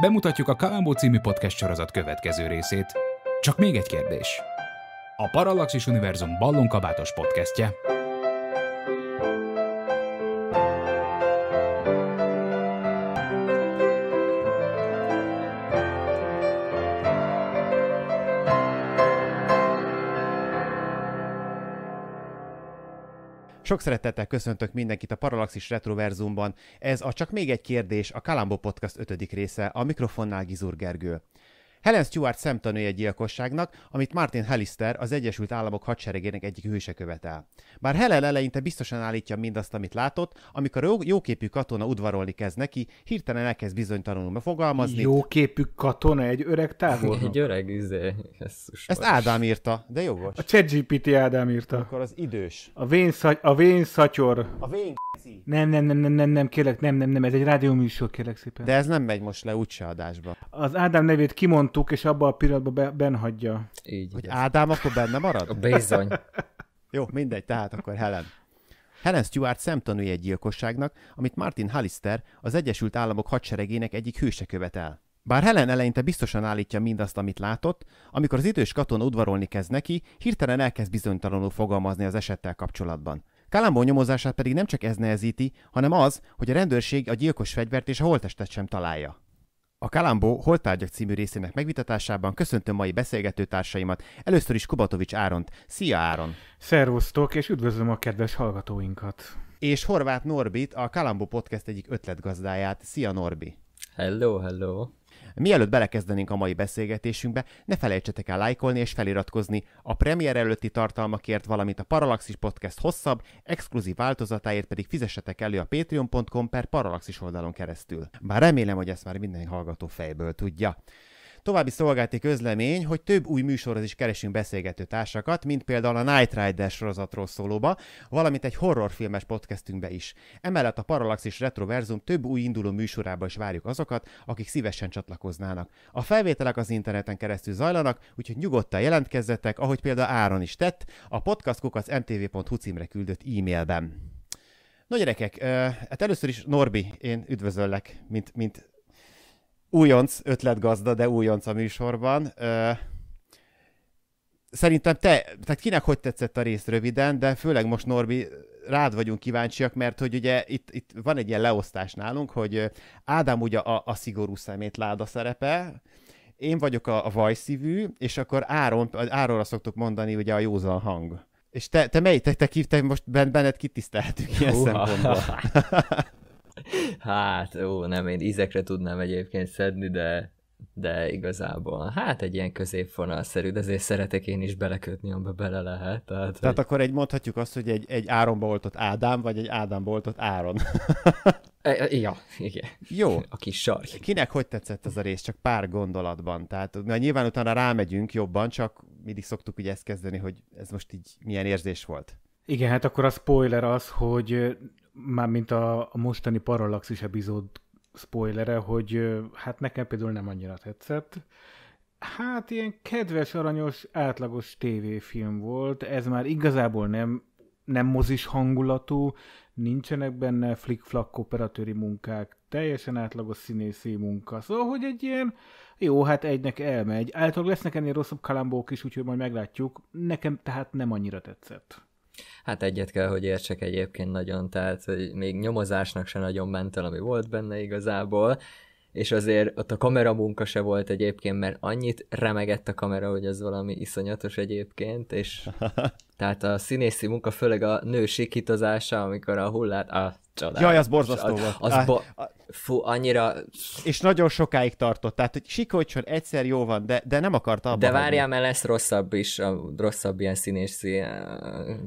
bemutatjuk a Kalambó című podcast sorozat következő részét. Csak még egy kérdés. A Parallaxis Univerzum ballonkabátos podcastje Sok szeretettel köszöntök mindenkit a Paralaxis Retroverzumban. Ez a Csak még egy kérdés, a Kalambó Podcast ötödik része, a mikrofonnál Gizur Gergő. Helen Stewart szemtanúja egy gyilkosságnak, amit Martin Hallister, az Egyesült Államok hadseregének egyik hőse követel. Bár Helen eleinte biztosan állítja mindazt, amit látott, amikor a jóképű katona udvarolni kezd neki, hirtelen elkezd bizonytalanul fogalmazni. Jóképű katona egy öreg távolnok? Egy öreg, izé. Ezt Ádám írta, de jogos. A ChatGPT Ádám írta. Akkor az idős. A vén, szaty- a vén szatyor. A vén nem, nem, nem, nem, nem, nem, kérlek, nem, nem, nem, ez egy rádióműsor, kérlek szépen. De ez nem megy most le úgyse adásba. Az Ádám nevét kimond elrontuk, és abban a pillanatban be, ben hagyja. Így, hogy igaz. Ádám akkor benne marad? A bizony. Jó, mindegy, tehát akkor Helen. Helen Stewart szemtanúi egy gyilkosságnak, amit Martin Hallister, az Egyesült Államok hadseregének egyik hőse követel. Bár Helen eleinte biztosan állítja mindazt, amit látott, amikor az idős katona udvarolni kezd neki, hirtelen elkezd bizonytalanul fogalmazni az esettel kapcsolatban. Kalambó nyomozását pedig nem csak ez nehezíti, hanem az, hogy a rendőrség a gyilkos fegyvert és a holtestet sem találja. A Kalambó Holtárgyak című részének megvitatásában köszöntöm mai beszélgető társaimat, először is Kubatovics Áront. Szia Áron! Szervusztok, és üdvözlöm a kedves hallgatóinkat! És Horváth Norbit, a Kalambó Podcast egyik ötletgazdáját. Szia Norbi! Hello, hello! Mielőtt belekezdenénk a mai beszélgetésünkbe, ne felejtsetek el lájkolni és feliratkozni a premier előtti tartalmakért, valamint a Paralaxis Podcast hosszabb, exkluzív változatáért pedig fizessetek elő a patreon.com per Paralaxis oldalon keresztül. Bár remélem, hogy ezt már minden hallgató fejből tudja. További szolgálti közlemény, hogy több új műsorhoz is keresünk beszélgető társakat, mint például a Night Rider sorozatról szólóba, valamint egy horrorfilmes podcastünkbe is. Emellett a Parallaxis Retroverzum több új induló műsorába is várjuk azokat, akik szívesen csatlakoznának. A felvételek az interneten keresztül zajlanak, úgyhogy nyugodtan jelentkezzetek, ahogy például Áron is tett, a az mtv.hu címre küldött e-mailben. No gyerekek, hát először is Norbi, én üdvözöllek, mint, mint újonc ötletgazda, de újonc a műsorban. Szerintem te, tehát kinek hogy tetszett a rész röviden, de főleg most Norbi, rád vagyunk kíváncsiak, mert hogy ugye itt, itt van egy ilyen leosztás nálunk, hogy Ádám ugye a, a szigorú láda szerepe, én vagyok a, a vajszívű, és akkor Áron, Áronra szoktuk mondani ugye a józan hang. És te, te mely, te, te, te most benned kitiszteltük ilyen Uha. szempontból. Hát, ó, nem, én ízekre tudnám egyébként szedni, de, de igazából, hát egy ilyen középfonalszerű, de azért szeretek én is belekötni, amiben bele lehet. Tehát, tehát hogy... akkor egy mondhatjuk azt, hogy egy, egy Áronba oltott Ádám, vagy egy Ádám oltott Áron. E, e, ja, igen. Jó. A kis sarj. Kinek hogy tetszett ez a rész? Csak pár gondolatban. Tehát mert nyilván utána rámegyünk jobban, csak mindig szoktuk ugye ezt kezdeni, hogy ez most így milyen érzés volt. Igen, hát akkor a spoiler az, hogy mármint a, a mostani Parallaxis epizód spoilere, hogy hát nekem például nem annyira tetszett. Hát ilyen kedves, aranyos, átlagos tévéfilm volt, ez már igazából nem, nem mozis hangulatú, nincsenek benne flick-flack operatőri munkák, teljesen átlagos színészi munka, szóval hogy egy ilyen, jó, hát egynek elmegy. Általában lesznek ennél rosszabb kalambók is, úgyhogy majd meglátjuk. Nekem tehát nem annyira tetszett. Hát egyet kell, hogy értsek egyébként nagyon, tehát hogy még nyomozásnak se nagyon ment el, ami volt benne igazából, és azért ott a kamera munka se volt egyébként, mert annyit remegett a kamera, hogy az valami iszonyatos egyébként, és Tehát a színészi munka, főleg a nő sikítozása, amikor a hullát, a csodálatos. Jaj, az borzasztó az, volt. Az az bo- fú, annyira... És nagyon sokáig tartott, tehát hogy sikolcson egyszer jó van, de, de nem akarta abba De várjál, mert lesz rosszabb is, a, rosszabb ilyen színészi eh,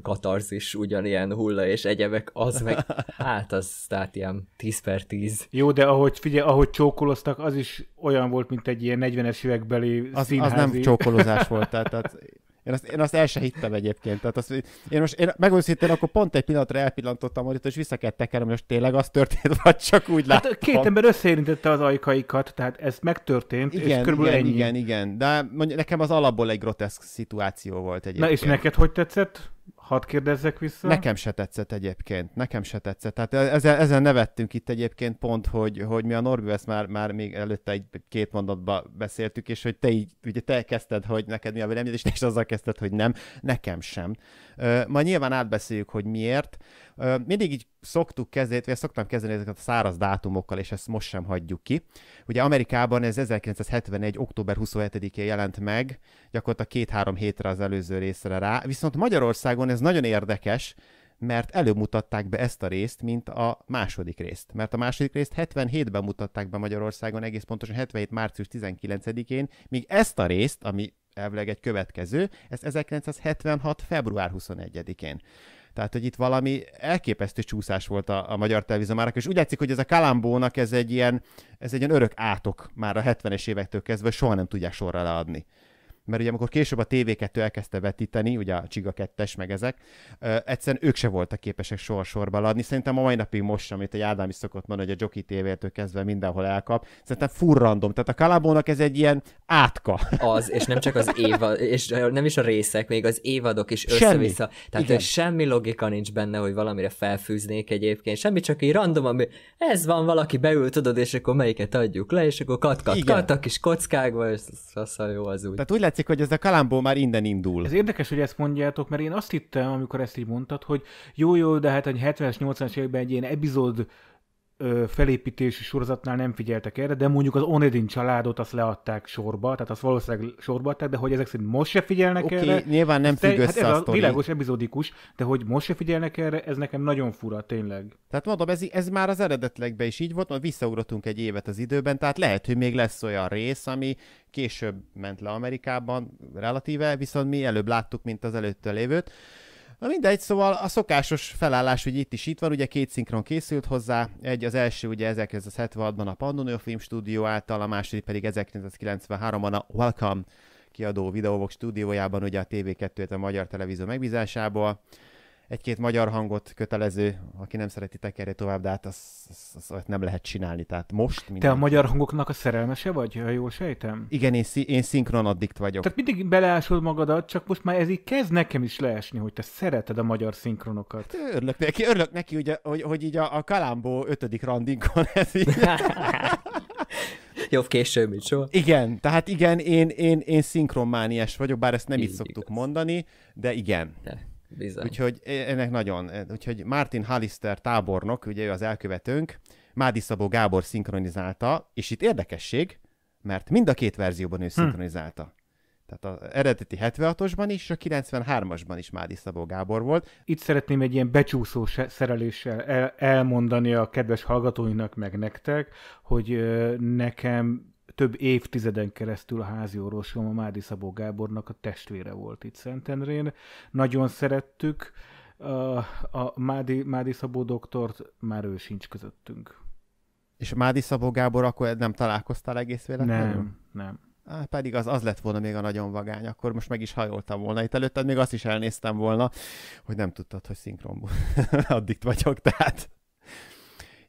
katarzis, ugyanilyen hulla és egyebek, az meg, hát az tehát ilyen 10 per 10. Jó, de ahogy figyelj, ahogy csókoloztak, az is olyan volt, mint egy ilyen 40-es évekbeli az, színházi. Az nem csókolozás volt, tehát, tehát én azt, én azt el se hittem egyébként. Tehát azt, én most, én megőszintén akkor pont egy pillanatra elpillantottam hogy és vissza kell tekerem, most tényleg az történt, vagy csak úgy hát, láttam. két ember összeérintette az ajkaikat, tehát ez megtörtént, igen, és körülbelül igen, ennyi. Igen, igen, de mondjuk nekem az alapból egy groteszk szituáció volt egyébként. Na és neked hogy tetszett? Hadd kérdezzek vissza. Nekem se tetszett egyébként, nekem se tetszett. Tehát ezen, ezen nevettünk itt egyébként pont, hogy, hogy mi a Norbi ezt már, már még előtte egy két mondatban beszéltük, és hogy te így, ugye te kezdted, hogy neked mi a véleményed, és te is azzal kezdted, hogy nem, nekem sem. Ö, majd nyilván átbeszéljük, hogy miért. Mindig így szoktuk kezdeni, vagy szoktam kezdeni ezeket a száraz dátumokkal, és ezt most sem hagyjuk ki. Ugye Amerikában ez 1971. október 27-én jelent meg, gyakorlatilag két-három hétre az előző részre rá. Viszont Magyarországon ez nagyon érdekes, mert előbb mutatták be ezt a részt, mint a második részt. Mert a második részt 77-ben mutatták be Magyarországon, egész pontosan 77. március 19-én, míg ezt a részt, ami elvileg egy következő, ez 1976. február 21-én. Tehát, hogy itt valami elképesztő csúszás volt a, a magyar televíziómárak, és úgy látszik, hogy ez a Kalambónak ez egy ilyen, ez egy ilyen örök átok már a 70-es évektől kezdve, soha nem tudják sorra leadni mert ugye amikor később a TV2 elkezdte vetíteni, ugye a Csiga 2 meg ezek, egyszerűen ők se voltak képesek sorsorba adni. Szerintem a mai napig most, amit egy Ádám is szokott mondani, hogy a Joki tv kezdve mindenhol elkap, szerintem furrandom. Tehát a Kalabónak ez egy ilyen átka. Az, és nem csak az évad, és nem is a részek, még az évadok is össze-vissza. Semmi. Tehát Igen. semmi logika nincs benne, hogy valamire felfűznék egyébként. Semmi csak egy random, ami ez van, valaki beül, tudod, és akkor melyiket adjuk le, és akkor kat, kat, kat, kat a kis kockákba, és az, az, az jó az úgy. Tehát úgy tetszik, hogy ez a kalambó már innen indul. Ez érdekes, hogy ezt mondjátok, mert én azt hittem, amikor ezt így mondtad, hogy jó, jó, de hát egy 70-es, 80-as években egy ilyen epizód felépítési sorozatnál nem figyeltek erre, de mondjuk az Onedin családot azt leadták sorba, tehát azt valószínűleg sorba adták, de hogy ezek szerint most se figyelnek okay, erre. nyilván nem függ te, hát össze hát ez a, sztori. világos epizódikus, de hogy most se figyelnek erre, ez nekem nagyon fura, tényleg. Tehát mondom, ez, ez már az eredetlegben is így volt, majd visszaugrottunk egy évet az időben, tehát lehet, hogy még lesz olyan rész, ami később ment le Amerikában relatíve, viszont mi előbb láttuk, mint az előtte lévőt. Na mindegy, szóval a szokásos felállás, hogy itt is itt van, ugye két szinkron készült hozzá, egy az első ugye 1976-ban a Pandonio Film Stúdió által, a második pedig 1993-ban a Welcome kiadó Videovox stúdiójában, ugye a TV2-t a Magyar Televízió megbízásából egy-két magyar hangot kötelező, aki nem szereti tekerje tovább, de hát azt az, az, azt nem lehet csinálni. Tehát most minden... Te a magyar hangoknak a szerelmese vagy, ha jól sejtem? Igen, én, szí- én szinkron addikt vagyok. Tehát mindig beleásod magadat, csak most már ez így kezd nekem is leesni, hogy te szereted a magyar szinkronokat. Hát örülök neki, örülök neki ugye, hogy, hogy így a, a Kalambó ötödik randinkon ez így. Jobb később, mint soha. Igen, tehát igen, én, én, én szinkronmániás vagyok, bár ezt nem így, így szoktuk igaz. mondani, de igen. De. Bizony. Úgyhogy e, ennek nagyon, e, úgyhogy Martin Hallister tábornok, ugye ő az elkövetőnk, Mádi Szabó Gábor szinkronizálta, és itt érdekesség, mert mind a két verzióban ő hm. szinkronizálta. Tehát az eredeti 76-osban is, és a 93-asban is Mádi Szabó Gábor volt. Itt szeretném egy ilyen becsúszó szereléssel elmondani a kedves hallgatóinak, meg nektek, hogy nekem több évtizeden keresztül a házi orvosom a Mádi Szabó Gábornak a testvére volt itt Szentendrén. Nagyon szerettük a, Mádi, Mádi Szabó doktort, már ő sincs közöttünk. És Mádi Szabó Gábor, akkor nem találkoztál egész véletlenül? Nem, nem. Á, pedig az, az lett volna még a nagyon vagány, akkor most meg is hajoltam volna. Itt előtted még azt is elnéztem volna, hogy nem tudtad, hogy szinkronból addikt vagyok, tehát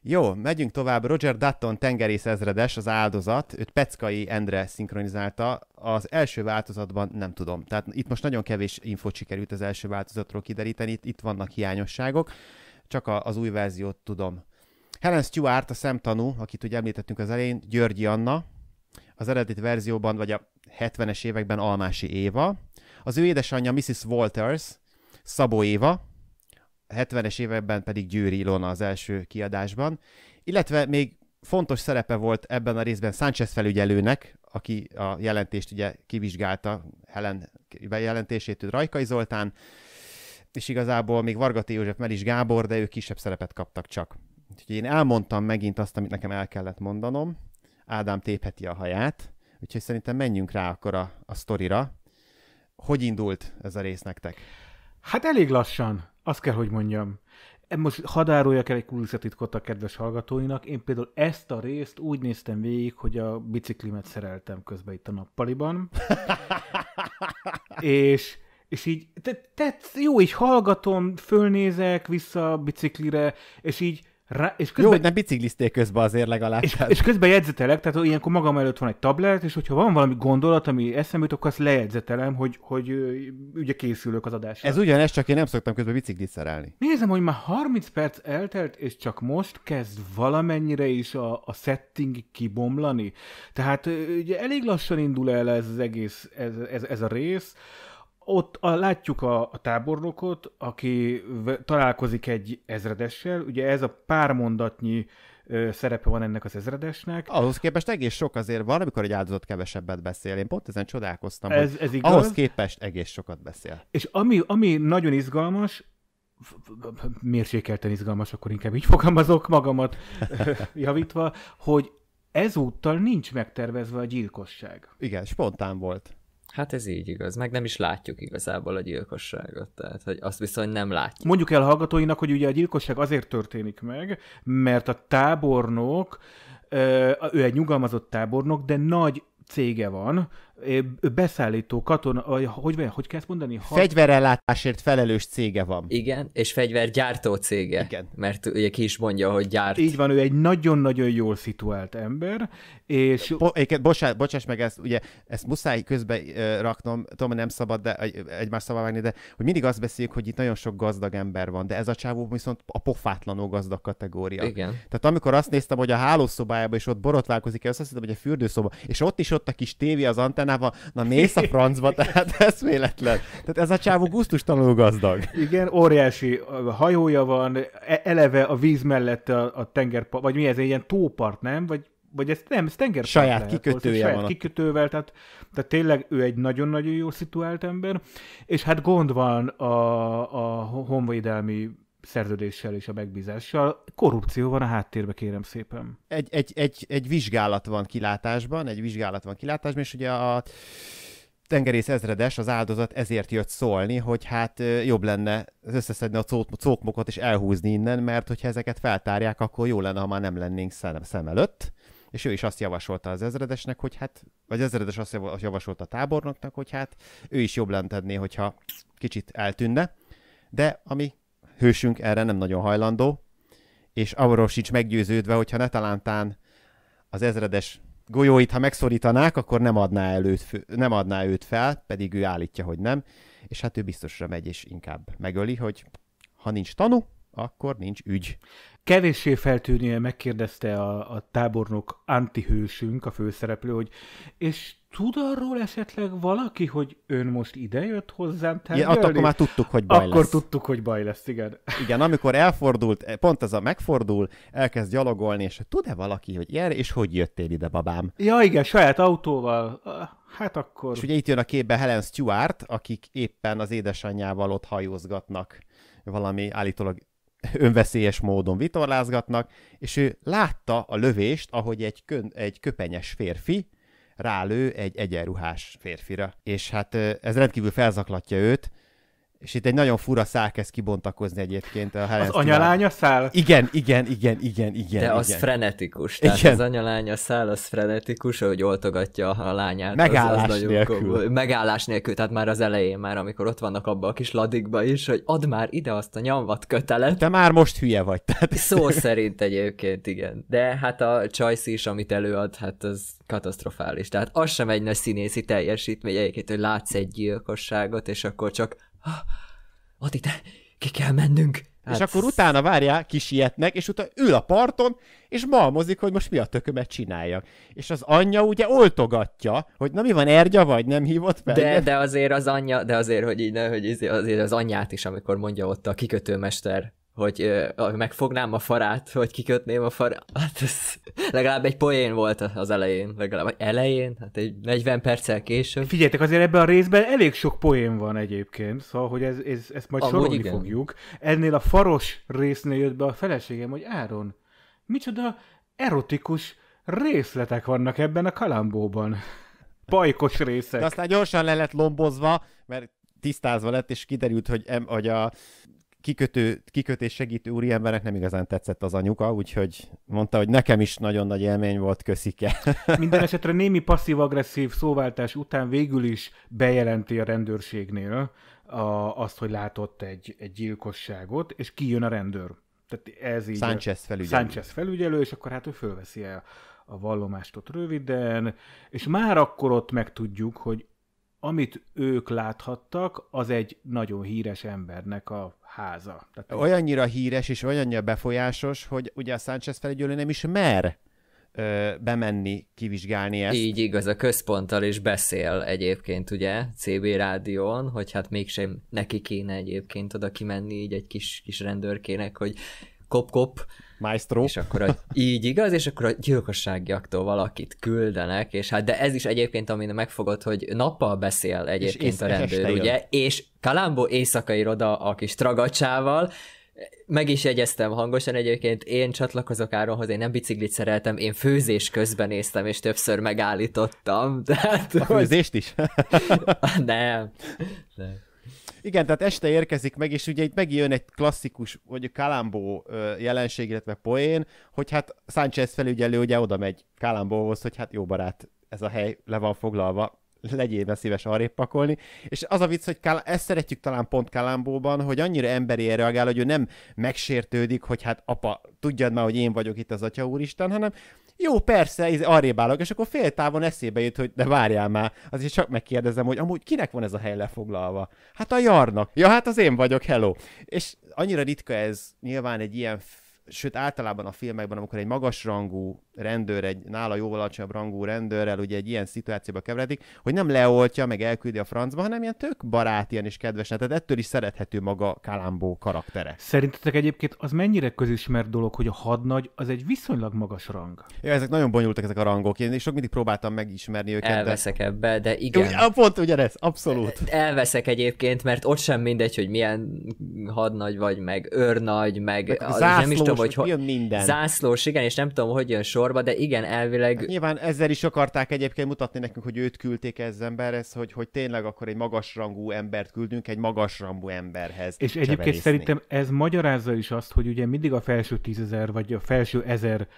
jó, megyünk tovább. Roger Dutton tengerész ezredes, az áldozat, őt Peckai Endre szinkronizálta. Az első változatban nem tudom. Tehát itt most nagyon kevés info sikerült az első változatról kideríteni, itt, itt vannak hiányosságok, csak a, az új verziót tudom. Helen Stewart, a szemtanú, akit ugye említettünk az elején, Györgyi Anna, az eredeti verzióban, vagy a 70-es években Almási Éva, az ő édesanyja Mrs. Walters, Szabó Éva, 70-es években pedig Győri Ilona az első kiadásban, illetve még fontos szerepe volt ebben a részben Sánchez felügyelőnek, aki a jelentést ugye kivizsgálta, Helen bejelentését, Rajkai Zoltán, és igazából még Vargati József, Melis Gábor, de ők kisebb szerepet kaptak csak. Úgyhogy én elmondtam megint azt, amit nekem el kellett mondanom. Ádám tépheti a haját, úgyhogy szerintem menjünk rá akkor a, a sztorira. Hogy indult ez a rész nektek? Hát elég lassan. Azt kell, hogy mondjam. E, most hadároljak el egy kulisszatitkot a kedves hallgatóinak. Én például ezt a részt úgy néztem végig, hogy a biciklimet szereltem közben itt a nappaliban. és és így, tehát te, jó, így hallgatom, fölnézek vissza a biciklire, és így rá, és közben, Jó, hogy nem biciklizték közben azért legalább. És, és közben jegyzetelek, tehát hogy ilyenkor magam előtt van egy tablet, és hogyha van valami gondolat, ami eszembe akkor azt lejegyzetelem, hogy, hogy ugye készülök az adásra. Ez ugyanez, csak én nem szoktam közben biciklit szerelni. Nézem, hogy már 30 perc eltelt, és csak most kezd valamennyire is a, a setting kibomlani. Tehát ugye elég lassan indul el ez az egész, ez, ez, ez a rész ott a, látjuk a, a tábornokot, aki v- találkozik egy ezredessel, ugye ez a pár mondatnyi ö, szerepe van ennek az ezredesnek. Ahhoz képest egész sok azért van, amikor egy áldozat kevesebbet beszél. Én pont ezen csodálkoztam, ez, hogy ez igaz. ahhoz képest egész sokat beszél. És ami, ami nagyon izgalmas, mérsékelten izgalmas, akkor inkább így fogalmazok magamat javítva, hogy ezúttal nincs megtervezve a gyilkosság. Igen, spontán volt. Hát ez így igaz, meg nem is látjuk igazából a gyilkosságot, tehát hogy azt viszont nem látjuk. Mondjuk el a hallgatóinak, hogy ugye a gyilkosság azért történik meg, mert a tábornok, ő egy nyugalmazott tábornok, de nagy cége van, beszállító katona, hogy, vagy, hogy kell ezt mondani? Ha... Fegyverellátásért felelős cége van. Igen, és fegyvergyártó cége. Igen. Mert ugye ki is mondja, hogy gyárt. Így van, ő egy nagyon-nagyon jól szituált ember, és... Bo- éket, bocsáss meg, ezt, ugye, ezt muszáj közbe raknom, tudom, nem szabad de, egymás szabad vágni, de hogy mindig azt beszéljük, hogy itt nagyon sok gazdag ember van, de ez a csávó viszont a pofátlanó gazdag kategória. Igen. Tehát amikor azt néztem, hogy a hálószobájában is ott borotválkozik, azt hiszem, hogy a fürdőszoba, és ott is ott a kis tévé az antenne, mostanában, na mész a francba, tehát ez véletlen. Tehát ez a csávó tanul gazdag. Igen, óriási hajója van, e, eleve a víz mellett a, a tenger, vagy mi ez, egy ilyen tópart, nem? Vagy vagy ez nem, ez tengerpart Saját lehet, kikötője saját van. kikötővel, tehát, tehát tényleg ő egy nagyon-nagyon jó szituált ember, és hát gond van a, a honvédelmi szerződéssel és a megbízással. Korrupció van a háttérbe, kérem szépen. Egy, egy, egy, egy vizsgálat van kilátásban, egy vizsgálat van kilátásban, és ugye a tengerész ezredes, az áldozat ezért jött szólni, hogy hát jobb lenne összeszedni a cókmokot és elhúzni innen, mert hogyha ezeket feltárják, akkor jó lenne, ha már nem lennénk szem, előtt. És ő is azt javasolta az ezredesnek, hogy hát, vagy az ezredes azt javasolta a tábornoknak, hogy hát ő is jobb lenne tenni, hogyha kicsit eltűnne. De ami hősünk erre nem nagyon hajlandó, és arról sincs meggyőződve, hogyha Netalántán az ezredes golyóit, ha megszorítanák, akkor nem adná, előt, nem adná őt fel, pedig ő állítja, hogy nem, és hát ő biztosra megy, és inkább megöli, hogy ha nincs tanú, akkor nincs ügy. Kevéssé feltűnően megkérdezte a, a tábornok antihősünk, a főszereplő, hogy és tud arról esetleg valaki, hogy ön most idejött hozzám tárgyalni? Igen, akkor már tudtuk, hogy baj Akkor lesz. tudtuk, hogy baj lesz, igen. Igen, amikor elfordult, pont ez a megfordul, elkezd gyalogolni, és tud-e valaki, hogy ilyen, és hogy jöttél ide, babám? Ja, igen, saját autóval. Hát akkor... És ugye itt jön a képbe Helen Stewart, akik éppen az édesanyjával ott hajózgatnak valami állítólag önveszélyes módon vitorlázgatnak, és ő látta a lövést, ahogy egy, kön, egy köpenyes férfi rálő egy egyenruhás férfira. És hát ez rendkívül felzaklatja őt, és itt egy nagyon fura szál kezd kibontakozni egyébként. A az anyalánya szál? Igen, igen, igen, igen, igen. De igen. az frenetikus. Tehát igen. az anyalánya szál az frenetikus, hogy oltogatja a lányát. Megállás az, az nélkül. Komoly. Megállás nélkül, tehát már az elején már, amikor ott vannak abban a kis ladikba is, hogy add már ide azt a nyomvat kötelet. Te már most hülye vagy. Tehát... Szó szerint egyébként, igen. De hát a Csajsz is, amit előad, hát az katasztrofális. Tehát az sem egy nagy színészi teljesítmény egyébként, hogy látsz egy gyilkosságot, és akkor csak Adi, te, ki kell mennünk. Hát... És akkor utána várják, kisietnek, és utána ül a parton, és malmozik, hogy most mi a tökömet csináljak. És az anyja ugye oltogatja, hogy na mi van, ergya vagy, nem hívott fel? De, de azért az anyja, de azért, hogy így, ne, hogy izé, azért az anyját is, amikor mondja ott a kikötőmester hogy megfognám a farát, hogy kikötném a farát, hát ez legalább egy poén volt az elején, legalább vagy elején, hát egy 40 perccel később. Figyeljetek, azért ebben a részben elég sok poén van egyébként, szóval, hogy ez, ez, ezt majd Amúgy sorolni igen. fogjuk. Ennél a faros résznél jött be a feleségem, hogy Áron, micsoda erotikus részletek vannak ebben a kalambóban. Pajkos részek. De aztán gyorsan le lett lombozva, mert tisztázva lett, és kiderült, hogy, em, hogy a kikötő, kikötés segítő úriembernek nem igazán tetszett az anyuka, úgyhogy mondta, hogy nekem is nagyon nagy élmény volt, köszike. Minden esetre némi passzív-agresszív szóváltás után végül is bejelenti a rendőrségnél a, azt, hogy látott egy, egy gyilkosságot, és kijön a rendőr. Tehát ez így Sánchez felügyelő. Sánchez felügyelő, és akkor hát ő fölveszi el a vallomást ott röviden, és már akkor ott megtudjuk, hogy amit ők láthattak, az egy nagyon híres embernek a háza. Tehát Olyannyira híres és olyannyira befolyásos, hogy ugye a Sánchez felügyelő nem is mer ö, bemenni, kivizsgálni ezt. Így igaz, a központtal is beszél egyébként, ugye, CB rádión, hogy hát mégsem neki kéne egyébként oda kimenni így egy kis, kis rendőrkének, hogy kop-kop, Maestro. És akkor a, így igaz, és akkor a gyilkosságjaktól valakit küldenek, és hát de ez is egyébként, amin megfogod, hogy nappal beszél egyébként és a rendőr, ugye, jön. és Kalambó éjszakai roda a kis tragacsával, meg is jegyeztem hangosan egyébként, én csatlakozok Áronhoz, én nem biciklit szereltem, én főzés közben néztem, és többször megállítottam. Tehát, a főzést hogy... is? nem. nem. Igen, tehát este érkezik meg, és ugye itt megjön egy klasszikus, vagy Kalambó jelenség, illetve poén, hogy hát Sánchez felügyelő ugye oda megy Kalambóhoz, hogy hát jó barát, ez a hely le van foglalva, legyél be szíves arrébb pakolni. És az a vicc, hogy Kál... ezt szeretjük talán pont Kalambóban, hogy annyira emberi reagál, hogy ő nem megsértődik, hogy hát apa, tudjad már, hogy én vagyok itt az atya úristen, hanem jó, persze, arrébb állok, és akkor fél távon eszébe jut, hogy de várjál már, azért csak megkérdezem, hogy amúgy kinek van ez a hely lefoglalva? Hát a jarnak. Ja, hát az én vagyok, hello. És annyira ritka ez nyilván egy ilyen sőt általában a filmekben, amikor egy magasrangú rendőr, egy nála jóval alacsonyabb rangú rendőrrel ugye egy ilyen szituációba keveredik, hogy nem leoltja, meg elküldi a francba, hanem ilyen tök barát, ilyen is kedves, tehát ettől is szerethető maga Kalambó karaktere. Szerintetek egyébként az mennyire közismert dolog, hogy a hadnagy az egy viszonylag magas rang? Ja, ezek nagyon bonyolultak ezek a rangok, én sok mindig próbáltam megismerni őket. Elveszek de... ebbe, de igen. Ugyan, ah, pont ugyanez, abszolút. Elveszek egyébként, mert ott sem mindegy, hogy milyen hadnagy vagy, meg őrnagy, meg, meg az, nem is tudom, tudom, hogy jön minden. zászlós, igen, és nem tudom, hogy jön sorba, de igen, elvileg... Hát nyilván ezzel is akarták egyébként mutatni nekünk, hogy őt küldték ez emberhez, hogy, hogy tényleg akkor egy magasrangú embert küldünk egy magasrangú emberhez. És cseverészni. egyébként szerintem ez magyarázza is azt, hogy ugye mindig a felső tízezer, vagy a felső ezer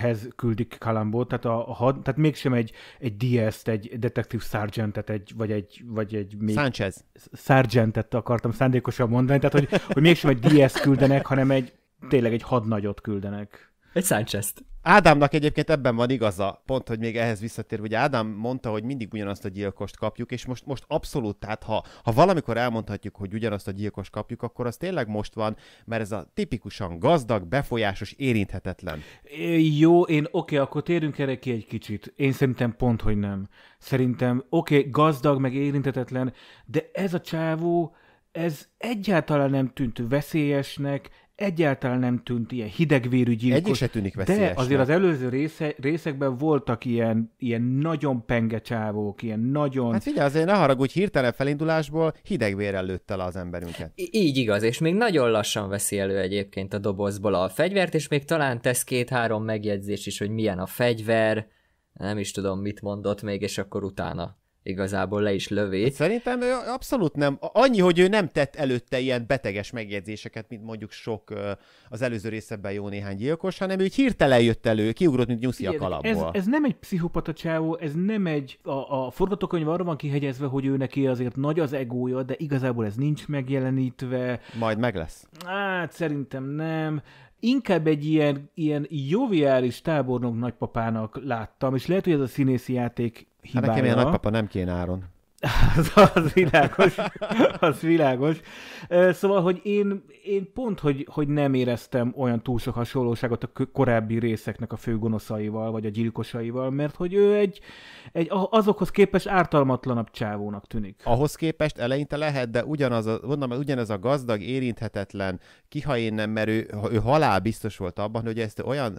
hez küldik Kalambót, tehát, a, a had, tehát mégsem egy, egy DS-t, egy detektív sergeantet, egy, vagy egy, vagy egy még... Sanchez. Sergeantet akartam szándékosan mondani, tehát hogy, hogy mégsem egy DS küldenek, hanem egy tényleg egy hadnagyot küldenek. Egy sanchez -t. Ádámnak egyébként ebben van igaza, pont, hogy még ehhez visszatér, hogy Ádám mondta, hogy mindig ugyanazt a gyilkost kapjuk, és most, most abszolút, tehát ha, ha valamikor elmondhatjuk, hogy ugyanazt a gyilkost kapjuk, akkor az tényleg most van, mert ez a tipikusan gazdag, befolyásos, érinthetetlen. Jó, én oké, okay, akkor térünk erre ki egy kicsit. Én szerintem pont, hogy nem. Szerintem oké, okay, gazdag, meg érinthetetlen, de ez a csávó, ez egyáltalán nem tűnt veszélyesnek, egyáltalán nem tűnt ilyen hidegvérű gyilkos. Egyik se tűnik De azért az előző része, részekben voltak ilyen, ilyen nagyon pengecsávók, ilyen nagyon... Hát figyelj, azért ne haragudj, hirtelen felindulásból hidegvérrel lőtte le az emberünket. I- így igaz, és még nagyon lassan veszi elő egyébként a dobozból a fegyvert, és még talán tesz két-három megjegyzés is, hogy milyen a fegyver, nem is tudom, mit mondott még, és akkor utána igazából le is lövi. Hát szerintem ő abszolút nem. Annyi, hogy ő nem tett előtte ilyen beteges megjegyzéseket, mint mondjuk sok az előző részeben jó néhány gyilkos, hanem ő hirtelen jött elő, kiugrott, mint nyuszi a kalapból. Ez, ez nem egy pszichopata csávó, ez nem egy... A, a forgatókönyv arra van kihegyezve, hogy ő neki azért nagy az egója, de igazából ez nincs megjelenítve. Majd meg lesz. Hát szerintem nem inkább egy ilyen, ilyen joviális tábornok nagypapának láttam, és lehet, hogy ez a színészi játék hibája. Hát nekem ilyen nagypapa nem kéne áron. az, az világos, az világos. Szóval, hogy én, én pont, hogy, hogy nem éreztem olyan túl sok hasonlóságot a korábbi részeknek a főgonoszaival, vagy a gyilkosaival, mert hogy ő egy, egy azokhoz képest ártalmatlanabb csávónak tűnik. Ahhoz képest eleinte lehet, de ugyanaz a, mondom, ugyanez a gazdag, érinthetetlen, kiha én nem, mert ő, ő halál biztos volt abban, hogy ezt olyan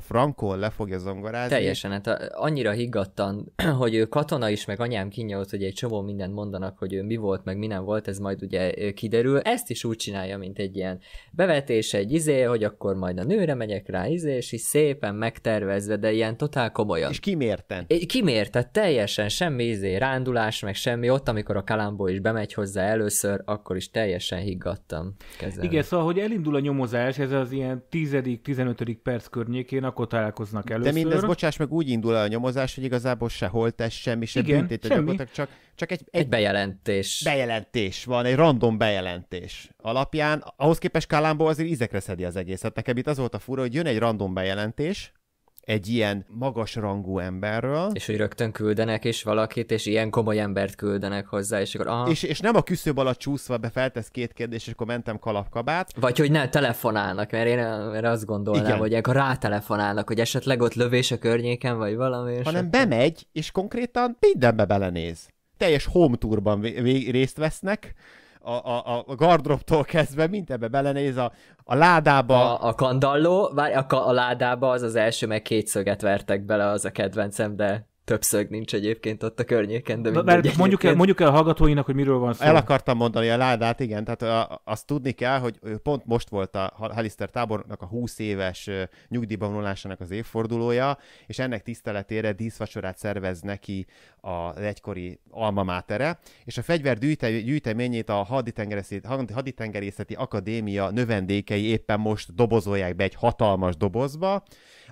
frankon le fogja zongorázni. Teljesen, hát annyira higgadtan, hogy ő katona is, meg anyám kinyolt, hogy egy csomó mindent mondanak, hogy ő mi volt, meg mi nem volt, ez majd ugye kiderül. Ezt is úgy csinálja, mint egy ilyen bevetés, egy izé, hogy akkor majd a nőre megyek rá, izé, és így szépen megtervezve, de ilyen totál komolyan. És kimérten. Kimérte, teljesen, semmi izé, rándulás, meg semmi. Ott, amikor a kalámból is bemegy hozzá először, akkor is teljesen higgadtam. Kezelni. Igen, szóval, hogy elindul a nyomozás, ez az ilyen tizedik, tizenötödik perc környékén, akkor találkoznak először. De mindez, bocsáss meg, úgy indul el a nyomozás, hogy igazából se holtest, semmi, se Igen, büntéte, semmi. csak csak egy, egy, egy bejelentés. Bejelentés van, egy random bejelentés alapján. Ahhoz képest Kálámból azért ízekre szedi az egészet. Nekem itt az volt a fura, hogy jön egy random bejelentés, egy ilyen magas rangú emberről. És hogy rögtön küldenek is valakit, és ilyen komoly embert küldenek hozzá, és akkor aha. És, és nem a küszöb alatt csúszva be feltesz két kérdést, és akkor mentem kalapkabát. Vagy hogy ne telefonálnak, mert én mert azt gondolnám, Igen. hogy akkor rátelefonálnak, hogy esetleg ott lövés a környéken, vagy valami. Hanem akkor... bemegy, és konkrétan mindenbe belenéz teljes home tourban vé- részt vesznek, a, a, a gardroptól kezdve, mint ebbe belenéz a, a ládába. A, a kandalló, várj, a, a ládába az az első, meg kétszöget vertek bele, az a kedvencem, de több szög nincs egyébként ott a környéken, de mindegy, Mert mondjuk el, mondjuk el a hallgatóinak, hogy miről van szó. El akartam mondani a ládát, igen, tehát a, azt tudni kell, hogy pont most volt a Halister tábornak a 20 éves nyugdíjban vonulásának az évfordulója, és ennek tiszteletére díszvacsorát szervez neki a egykori alma mátere, és a fegyver gyűjte, gyűjteményét a haditengerészeti, haditengerészeti Akadémia növendékei éppen most dobozolják be egy hatalmas dobozba,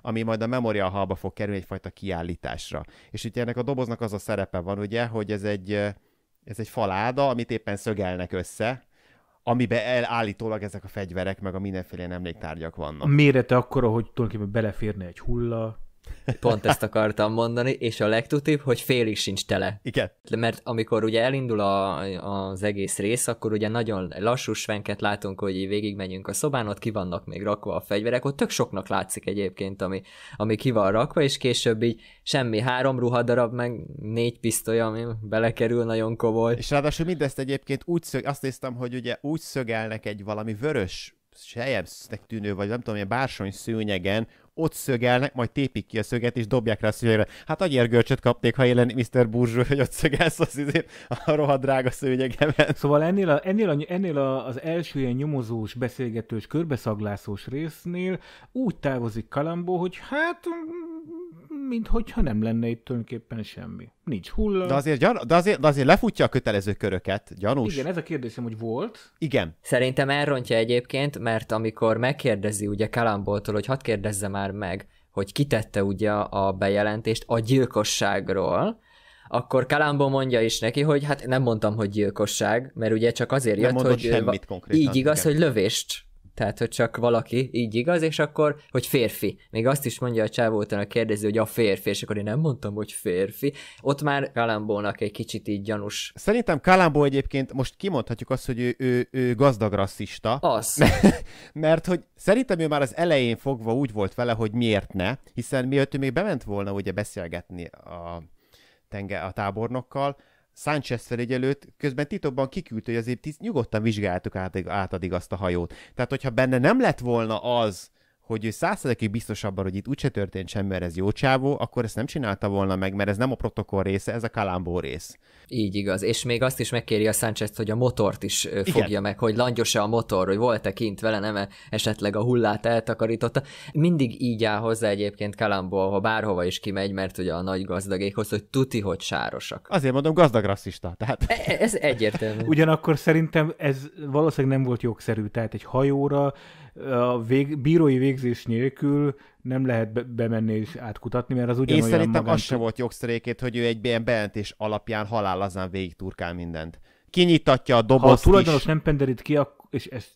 ami majd a Memorial Hallba fog kerülni egyfajta kiállításra. És itt ennek a doboznak az a szerepe van, ugye, hogy ez egy, ez egy faláda, amit éppen szögelnek össze, amibe el, állítólag ezek a fegyverek, meg a mindenféle emléktárgyak vannak. A mérete akkora, hogy tulajdonképpen beleférne egy hulla, Pont ezt akartam mondani, és a legtutibb, hogy félig sincs tele. Igen. Mert amikor ugye elindul a, az egész rész, akkor ugye nagyon lassú svenket látunk, hogy végigmegyünk a szobán, ott ki vannak még rakva a fegyverek, ott tök soknak látszik egyébként, ami, ami ki van rakva, és később így semmi három ruhadarab, meg négy pisztoly, ami belekerül nagyon komoly. És ráadásul mindezt egyébként úgy szög, azt néztem, hogy ugye úgy szögelnek egy valami vörös sejemsznek tűnő, vagy nem tudom, ilyen bársony szőnyegen, ott szögelnek, majd tépik ki a szöget, és dobják rá a szüvegre. Hát a agyérgörcsöt kapték, ha élen Mr. Burzsú, hogy ott szögelsz az izén a rohadt drága szőnyegemet. Szóval ennél, a, ennél, a, ennél a, az első ilyen nyomozós, beszélgetős, körbeszaglászós résznél úgy távozik Kalambó, hogy hát mm, mint hogyha nem lenne itt tulajdonképpen semmi. Nincs hulla. De azért, gyan- de azért, de azért lefutja a kötelező köröket, gyanús. Igen, ez a kérdésem, hogy volt. Igen. Szerintem elrontja egyébként, mert amikor megkérdezi ugye Kalambótól, hogy hadd kérdezzem már meg, hogy kitette ugye a bejelentést a gyilkosságról, akkor Kalambó mondja is neki, hogy hát nem mondtam, hogy gyilkosság, mert ugye csak azért nem jött, hogy semmit konkrétan, így igaz, igen. hogy lövést tehát, hogy csak valaki így igaz, és akkor, hogy férfi. Még azt is mondja a csávó után a kérdező, hogy a férfi, és akkor én nem mondtam, hogy férfi. Ott már Kalambónak egy kicsit így gyanús. Szerintem Kalambó egyébként most kimondhatjuk azt, hogy ő, ő, ő gazdag rasszista. Az. Mert, mert hogy szerintem ő már az elején fogva úgy volt vele, hogy miért ne, hiszen mielőtt ő még bement volna ugye beszélgetni a, tenge, a tábornokkal, Sánchez felügyelőt, közben titokban kiküldte, hogy azért nyugodtan vizsgáltuk át, átadig azt a hajót. Tehát, hogyha benne nem lett volna az, hogy ő százszerzekig biztos abban, hogy itt úgyse történt semmi, mert ez jó csávó, akkor ezt nem csinálta volna meg, mert ez nem a protokoll része, ez a kalámbó rész. Így igaz, és még azt is megkéri a Sánchez, hogy a motort is fogja Igen. meg, hogy langyos-e a motor, hogy volt-e kint vele, nem esetleg a hullát eltakarította. Mindig így áll hozzá egyébként kalámbó, ha bárhova is kimegy, mert ugye a nagy gazdagékhoz, hogy tuti, hogy sárosak. Azért mondom, gazdag rasszista. Tehát... E-, e ez egyértelmű. Ugyanakkor szerintem ez valószínűleg nem volt jogszerű, tehát egy hajóra a vég, bírói végzés nélkül nem lehet be- bemenni és átkutatni, mert az ugyanolyan Én szerintem magán... az sem volt jogszerékét, hogy ő egy ilyen bejelentés alapján halálazán végig turkál mindent. Kinyitatja a dobozt Ha a tulajdonos is. nem penderít ki, és ezt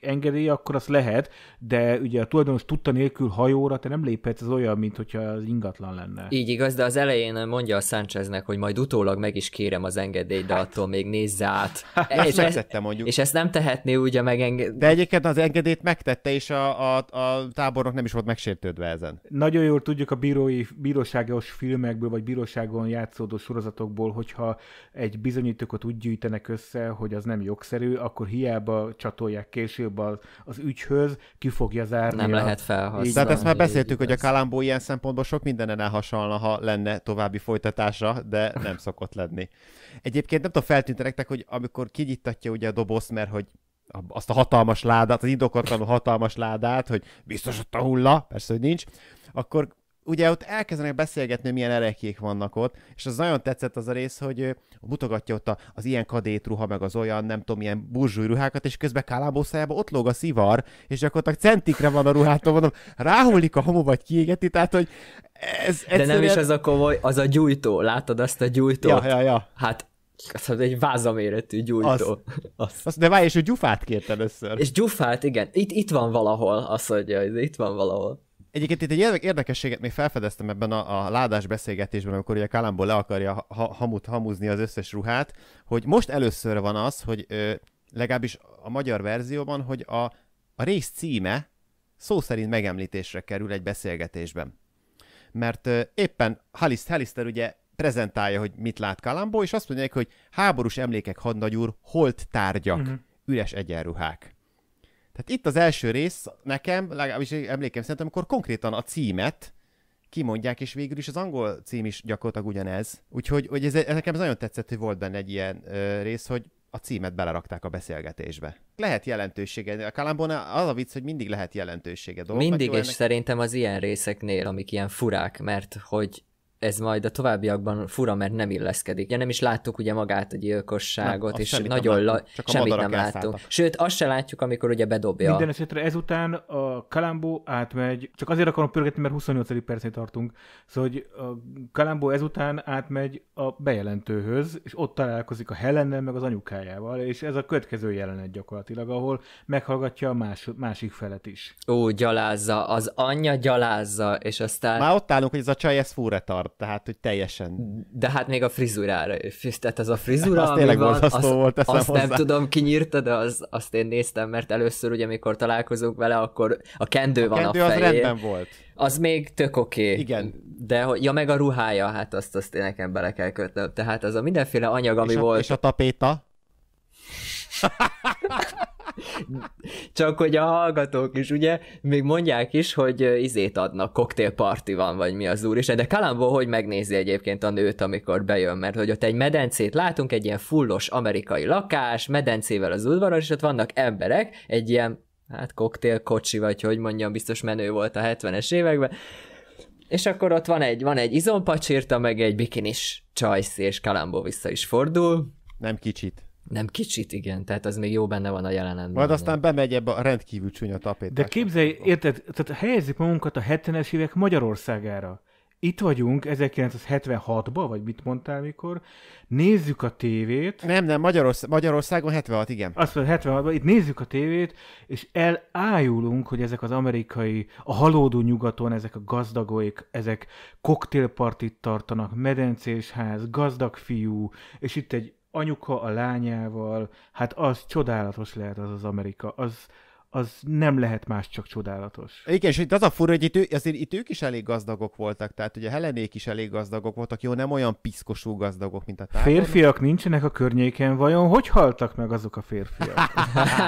engedély, akkor az lehet, de ugye a tulajdonos tudta nélkül hajóra te nem léphetsz, ez olyan, mint hogyha az ingatlan lenne. Így igaz, de az elején mondja a Sáncheznek, hogy majd utólag meg is kérem az engedélyt, de hát. attól még nézze át. Hát, és, ezt mondjuk. És ezt nem tehetné ugye meg enged... De egyébként az engedélyt megtette, és a, a, a tábornok nem is volt megsértődve ezen. Nagyon jól tudjuk a bírói, bíróságos filmekből, vagy bíróságon játszódó sorozatokból, hogyha egy bizonyítékot úgy gyűjtenek össze, hogy az nem jogszerű, akkor hiába csatolják ki később az, az ügyhöz, ki fogja zárni. Nem a... lehet felhasználni. Tehát ezt már beszéltük, hogy a Kalambó ilyen szempontból sok mindenen elhasonlna, ha lenne további folytatása, de nem szokott lenni. Egyébként nem tudom, feltűnt nektek, hogy amikor kinyitatja ugye a doboz mert hogy azt a hatalmas ládát, az indokatlanul hatalmas ládát, hogy biztos ott a hulla, persze, hogy nincs, akkor ugye ott elkezdenek beszélgetni, milyen erekék vannak ott, és az nagyon tetszett az a rész, hogy mutogatja ott az ilyen kadétruha, meg az olyan, nem tudom, ilyen burzsúj ruhákat, és közben kálábószájában ott lóg a szivar, és gyakorlatilag centikre van a ruhától, mondom, ráhullik a hamu, vagy kiégeti, tehát, hogy ez egyszerűen... De nem is ez a komoly, az a gyújtó, látod azt a gyújtót? Ja, ja, ja. Hát az egy vázaméretű gyújtó. Azt, azt. azt de várj, és hogy gyufát kért először. És gyufát, igen. Itt, itt van valahol, mondja, hogy itt van valahol. Egyébként itt egy érdekességet még felfedeztem ebben a, a ládás beszélgetésben, amikor ugye Kálámból le akarja ha, hamut hamuzni az összes ruhát, hogy most először van az, hogy ö, legalábbis a magyar verzióban, hogy a, a rész címe szó szerint megemlítésre kerül egy beszélgetésben. Mert ö, éppen Hallis, Halister, ugye prezentálja, hogy mit lát Kalambó, és azt mondják, hogy háborús emlékek hadnagyúr, holt tárgyak, mm-hmm. üres egyenruhák. Tehát itt az első rész nekem, legalábbis emlékem szerintem amikor konkrétan a címet kimondják, és végül is az angol cím is gyakorlatilag ugyanez. Úgyhogy hogy ez, ez nekem ez nagyon tetszett, hogy volt benne egy ilyen ö, rész, hogy a címet belerakták a beszélgetésbe. Lehet jelentősége. A Kalambona az a vicc, hogy mindig lehet jelentősége. Dolog, mindig, és ennek... szerintem az ilyen részeknél, amik ilyen furák, mert hogy ez majd a továbbiakban fura, mert nem illeszkedik. Ugye nem is láttuk ugye magát a gyilkosságot, nem, és semmit nagyon nem la... csak a semmit nem láttunk. Sőt, azt se látjuk, amikor ugye bedobja. Minden esetre ezután a Kalambó átmegy, csak azért akarom pörgetni, mert 28. percén tartunk, szóval, hogy a Kalambó ezután átmegy a bejelentőhöz, és ott találkozik a Helennel, meg az anyukájával, és ez a következő jelenet gyakorlatilag, ahol meghallgatja a más, másik felet is. Ó, gyalázza, az anyja gyalázza, és aztán... Már ott állunk, hogy ez a csaj, ez fúre tart volt, tehát hogy teljesen... De hát még a frizurára, tehát az a frizura, az tényleg van, az, volt, azt hozzá. nem tudom, ki nyírta, de az, azt én néztem, mert először ugye, amikor találkozunk vele, akkor a kendő a van kendő a fején. az rendben volt. Az még tök oké. Okay. Igen. De, ja, meg a ruhája, hát azt, azt én nekem bele kell kötnöm. Tehát az a mindenféle anyag, ami és a, volt. És a tapéta? Csak hogy a hallgatók is, ugye, még mondják is, hogy izét adnak, koktélparti van, vagy mi az úr is. De Kalambó hogy megnézi egyébként a nőt, amikor bejön, mert hogy ott egy medencét látunk, egy ilyen fullos amerikai lakás, medencével az udvaron, és ott vannak emberek, egy ilyen, hát koktélkocsi, vagy hogy mondjam, biztos menő volt a 70-es években, és akkor ott van egy, van egy izompacsírta, meg egy bikinis csajsz, és Kalambó vissza is fordul. Nem kicsit. Nem kicsit, igen, tehát az még jó benne van a jelenetben. Majd aztán bemegy ebbe a rendkívül csúnya tapét. De képzelj, érted, tehát helyezzük magunkat a 70-es évek Magyarországára. Itt vagyunk 1976-ban, vagy mit mondtál mikor, nézzük a tévét. Nem, nem, Magyarorsz- Magyarországon 76, igen. Azt mondja, 76-ban, itt nézzük a tévét, és elájulunk, hogy ezek az amerikai, a halódó nyugaton, ezek a gazdagoik, ezek koktélpartit tartanak, ház, gazdag fiú, és itt egy anyuka a lányával, hát az csodálatos lehet az az Amerika, az, az nem lehet más, csak csodálatos. Igen, és itt az a fura, hogy itt, ő, azért itt ők is elég gazdagok voltak, tehát ugye Helenék is elég gazdagok voltak, jó, nem olyan piszkosú gazdagok, mint a tábor. Férfiak nincsenek a környéken, vajon hogy haltak meg azok a férfiak?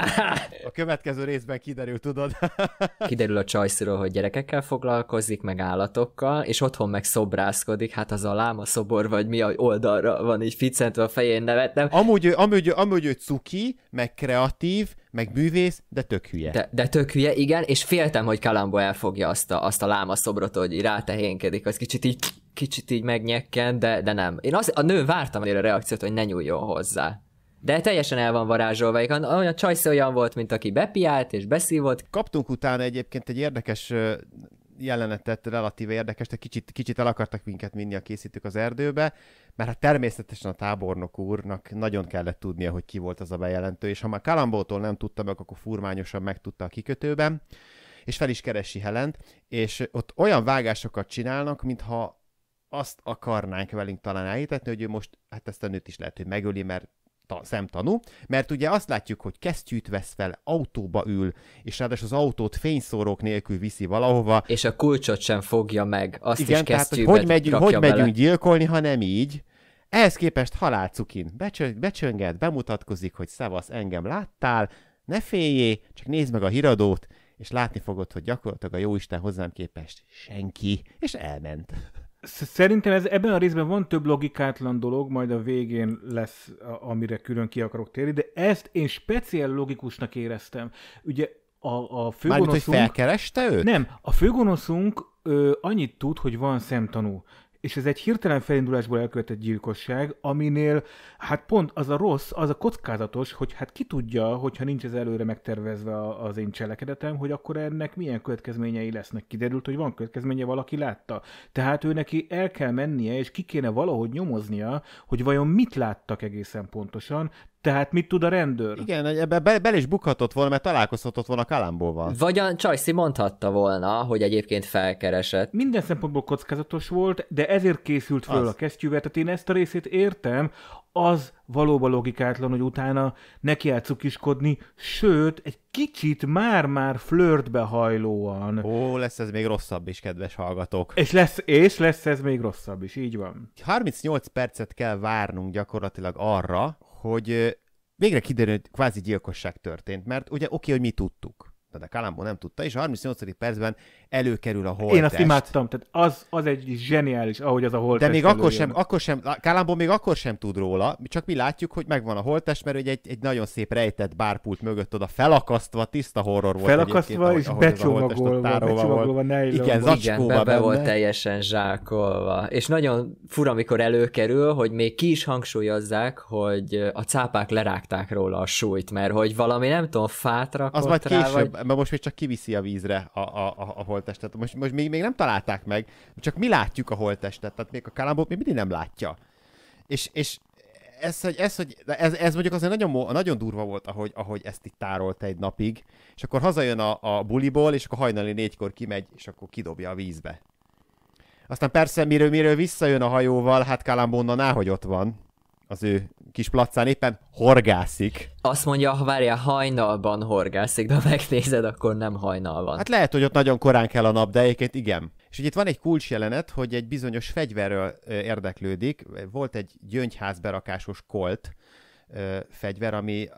a következő részben kiderül, tudod? kiderül a csajsziról, hogy gyerekekkel foglalkozik, meg állatokkal, és otthon meg szobrászkodik, hát az a láma szobor, vagy mi a oldalra van így ficentve a fején Amúgy, Amúgy, amúgy, amúgy ő cuki, meg kreatív, meg bűvész, de tök hülye. De, de tök hülye, igen, és féltem, hogy Kalambó elfogja azt a, azt a láma szobrot, hogy rátehénkedik, az kicsit így kicsit így megnyekken, de, de nem. Én az, a nő vártam a reakciót, hogy ne nyúljon hozzá. De teljesen el van varázsolva, olyan csajsz olyan volt, mint aki bepiált és beszívott. Kaptunk utána egyébként egy érdekes jelenetet relatíve érdekes, de kicsit, kicsit el akartak minket vinni a készítők az erdőbe, mert hát természetesen a tábornok úrnak nagyon kellett tudnia, hogy ki volt az a bejelentő, és ha már Kalambótól nem tudta meg, akkor furmányosan megtudta a kikötőben, és fel is keresi Helent, és ott olyan vágásokat csinálnak, mintha azt akarnánk velünk talán elhitetni, hogy ő most, hát ezt a nőt is lehet, hogy megöli, mert ta, szemtanú, mert ugye azt látjuk, hogy kesztyűt vesz fel, autóba ül, és ráadásul az autót fényszórók nélkül viszi valahova. És a kulcsot sem fogja meg, azt Igen, is tehát, hogy, hogy megyünk, hogy megyünk bele. gyilkolni, ha nem így. Ehhez képest halálcukin. Becsö- becsönget, bemutatkozik, hogy szavasz, engem láttál, ne féljé, csak nézd meg a híradót, és látni fogod, hogy gyakorlatilag a jóisten hozzám képest senki, és elment. Szerintem ez, ebben a részben van több logikátlan dolog, majd a végén lesz, amire külön ki akarok térni, de ezt én speciál logikusnak éreztem. Ugye a, a főgonoszunk... Mármint, hogy felkereste őt? Nem, a főgonoszunk ö, annyit tud, hogy van szemtanú és ez egy hirtelen felindulásból elkövetett gyilkosság, aminél hát pont az a rossz, az a kockázatos, hogy hát ki tudja, hogyha nincs ez előre megtervezve az én cselekedetem, hogy akkor ennek milyen következményei lesznek. Kiderült, hogy van következménye, valaki látta. Tehát ő neki el kell mennie, és ki kéne valahogy nyomoznia, hogy vajon mit láttak egészen pontosan, tehát mit tud a rendőr? Igen, ebbe be, be is bukhatott volna, mert találkozhatott volna Kalambóval. Vagy a Csajci mondhatta volna, hogy egyébként felkeresett. Minden szempontból kockázatos volt, de ezért készült föl az. a kesztyűvel, tehát én ezt a részét értem, az valóban logikátlan, hogy utána neki cukiskodni, sőt, egy kicsit már-már flörtbe hajlóan. Ó, lesz ez még rosszabb is, kedves hallgatók. És lesz, és lesz ez még rosszabb is, így van. 38 percet kell várnunk gyakorlatilag arra, hogy végre kiderült, hogy kvázi gyilkosság történt, mert ugye oké, okay, hogy mi tudtuk, de Kalambó nem tudta, és a 38. percben előkerül a holtest. Én azt imádtam, tehát az, az egy zseniális, ahogy az a holtest De még akkor sem, akkor sem, Kálámból még akkor sem tud róla, csak mi látjuk, hogy megvan a holtest, mert egy, egy nagyon szép rejtett bárpult mögött oda felakasztva, tiszta horror volt Felakasztva és ahogy becsomagolva, becsomagolva, volt. Igen, zacskóba Igen, be, be volt teljesen zsákolva. És nagyon fura, amikor előkerül, hogy még ki is hangsúlyozzák, hogy a cápák lerágták róla a súlyt, mert hogy valami nem tudom, fát rakott Az majd később, rá, vagy... mert most még csak kiviszi a vízre a, a, a, a holttestet. Most, most még, még nem találták meg, csak mi látjuk a holttestet, tehát még a kalambót még mindig nem látja. És, és ez, hogy, ez, hogy, ez, ez mondjuk azért nagyon, nagyon durva volt, ahogy, ahogy ezt itt tárolt egy napig, és akkor hazajön a, a buliból, és akkor hajnali négykor kimegy, és akkor kidobja a vízbe. Aztán persze, miről, miről visszajön a hajóval, hát Kalambonna náhogy ott van az ő kis placán éppen horgászik. Azt mondja, ha várja, hajnalban horgászik, de ha megnézed, akkor nem hajnal van. Hát lehet, hogy ott nagyon korán kell a nap, de egyébként igen. És ugye itt van egy kulcs jelenet, hogy egy bizonyos fegyverről érdeklődik. Volt egy gyöngyházberakásos kolt fegyver, ami,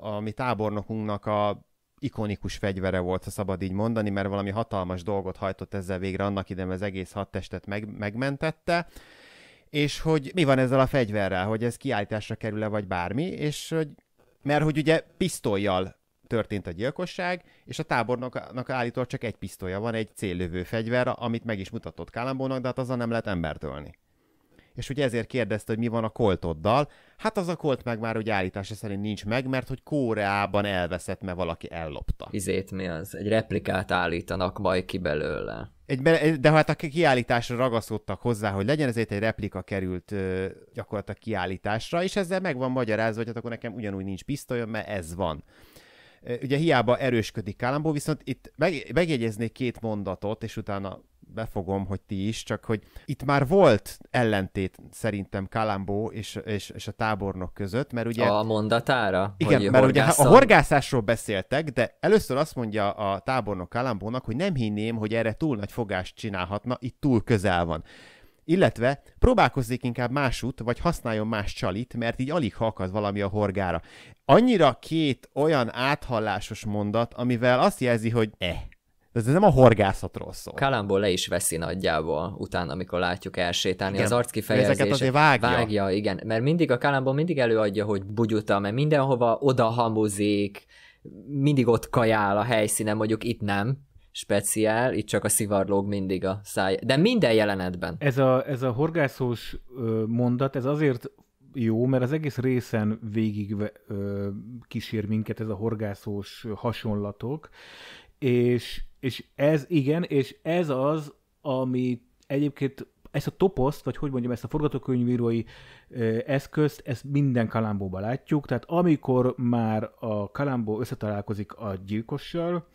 ami tábornokunknak a ikonikus fegyvere volt, ha szabad így mondani, mert valami hatalmas dolgot hajtott ezzel végre annak idején, az egész hadtestet meg, megmentette és hogy mi van ezzel a fegyverrel, hogy ez kiállításra kerül-e, vagy bármi, és hogy, mert hogy ugye pisztolyjal történt a gyilkosság, és a tábornoknak állítólag csak egy pisztolya van, egy céllövő fegyver, amit meg is mutatott Kálambónak, de hát azzal nem lehet embert ölni. És ugye ezért kérdezte, hogy mi van a koltoddal. Hát az a kolt meg már hogy állítása szerint nincs meg, mert hogy Kóreában elveszett, mert valaki ellopta. Izét mi az? Egy replikát állítanak majd ki belőle egy, de hát a kiállításra ragaszkodtak hozzá, hogy legyen, ezért egy replika került ö, gyakorlatilag kiállításra, és ezzel meg van magyarázva, hogy hát akkor nekem ugyanúgy nincs pisztolyom, mert ez van. Ugye hiába erősködik Kálambó, viszont itt meg, megjegyeznék két mondatot, és utána befogom, hogy ti is, csak hogy itt már volt ellentét szerintem Kalambó és, és, és a tábornok között, mert ugye... A mondatára? Igen, hogy mert horgászom. ugye a horgászásról beszéltek, de először azt mondja a tábornok Kalambónak, hogy nem hinném, hogy erre túl nagy fogást csinálhatna, itt túl közel van illetve próbálkozzék inkább másút, vagy használjon más csalit, mert így alig ha valami a horgára. Annyira két olyan áthallásos mondat, amivel azt jelzi, hogy eh, ez nem a horgászatról szól. Kalámból le is veszi nagyjából utána, amikor látjuk elsétálni igen, az kifejezését. Ezeket azért vágja. Vágja, igen, mert mindig a Kalámból mindig előadja, hogy bugyuta, mert mindenhova oda hamuzik, mindig ott kajál a helyszínen, mondjuk itt nem, speciál, itt csak a szivarlóg mindig a száj, de minden jelenetben. Ez a, ez a horgászós mondat, ez azért jó, mert az egész részen végig ö, kísér minket ez a horgászós hasonlatok, és, és ez igen, és ez az, ami egyébként ezt a toposzt, vagy hogy mondjam, ezt a forgatókönyvírói eszközt, ezt minden kalambóban látjuk, tehát amikor már a kalambó összetalálkozik a gyilkossal,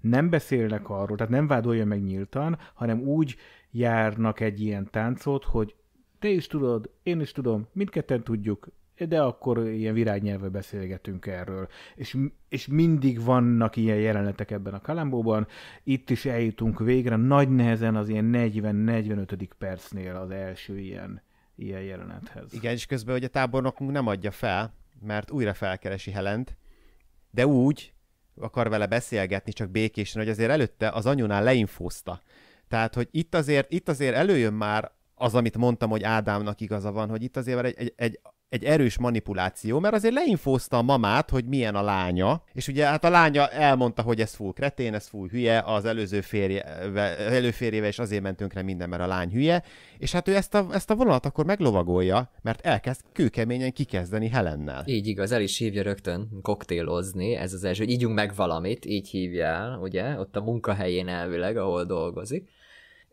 nem beszélnek arról, tehát nem vádolja meg nyíltan, hanem úgy járnak egy ilyen táncot, hogy te is tudod, én is tudom, mindketten tudjuk, de akkor ilyen virágnyelve beszélgetünk erről. És, és mindig vannak ilyen jelenetek ebben a kalambóban. Itt is eljutunk végre, nagy nehezen az ilyen 40-45. percnél az első ilyen, ilyen jelenethez. Igen, és közben hogy a tábornokunk nem adja fel, mert újra felkeresi Helent, de úgy akar vele beszélgetni, csak békésen, hogy azért előtte az anyunál leinfózta. Tehát, hogy itt azért, itt azért előjön már az, amit mondtam, hogy Ádámnak igaza van, hogy itt azért egy, egy, egy egy erős manipuláció, mert azért leinfózta a mamát, hogy milyen a lánya, és ugye hát a lánya elmondta, hogy ez full kretén, ez full hülye, az előző férje, előférjével is azért ment tönkre minden, mert a lány hülye, és hát ő ezt a, ezt a vonalat akkor meglovagolja, mert elkezd kőkeményen kikezdeni Helennel. Így igaz, el is hívja rögtön koktélozni, ez az első, hogy ígyunk meg valamit, így hívja el, ugye, ott a munkahelyén elvileg, ahol dolgozik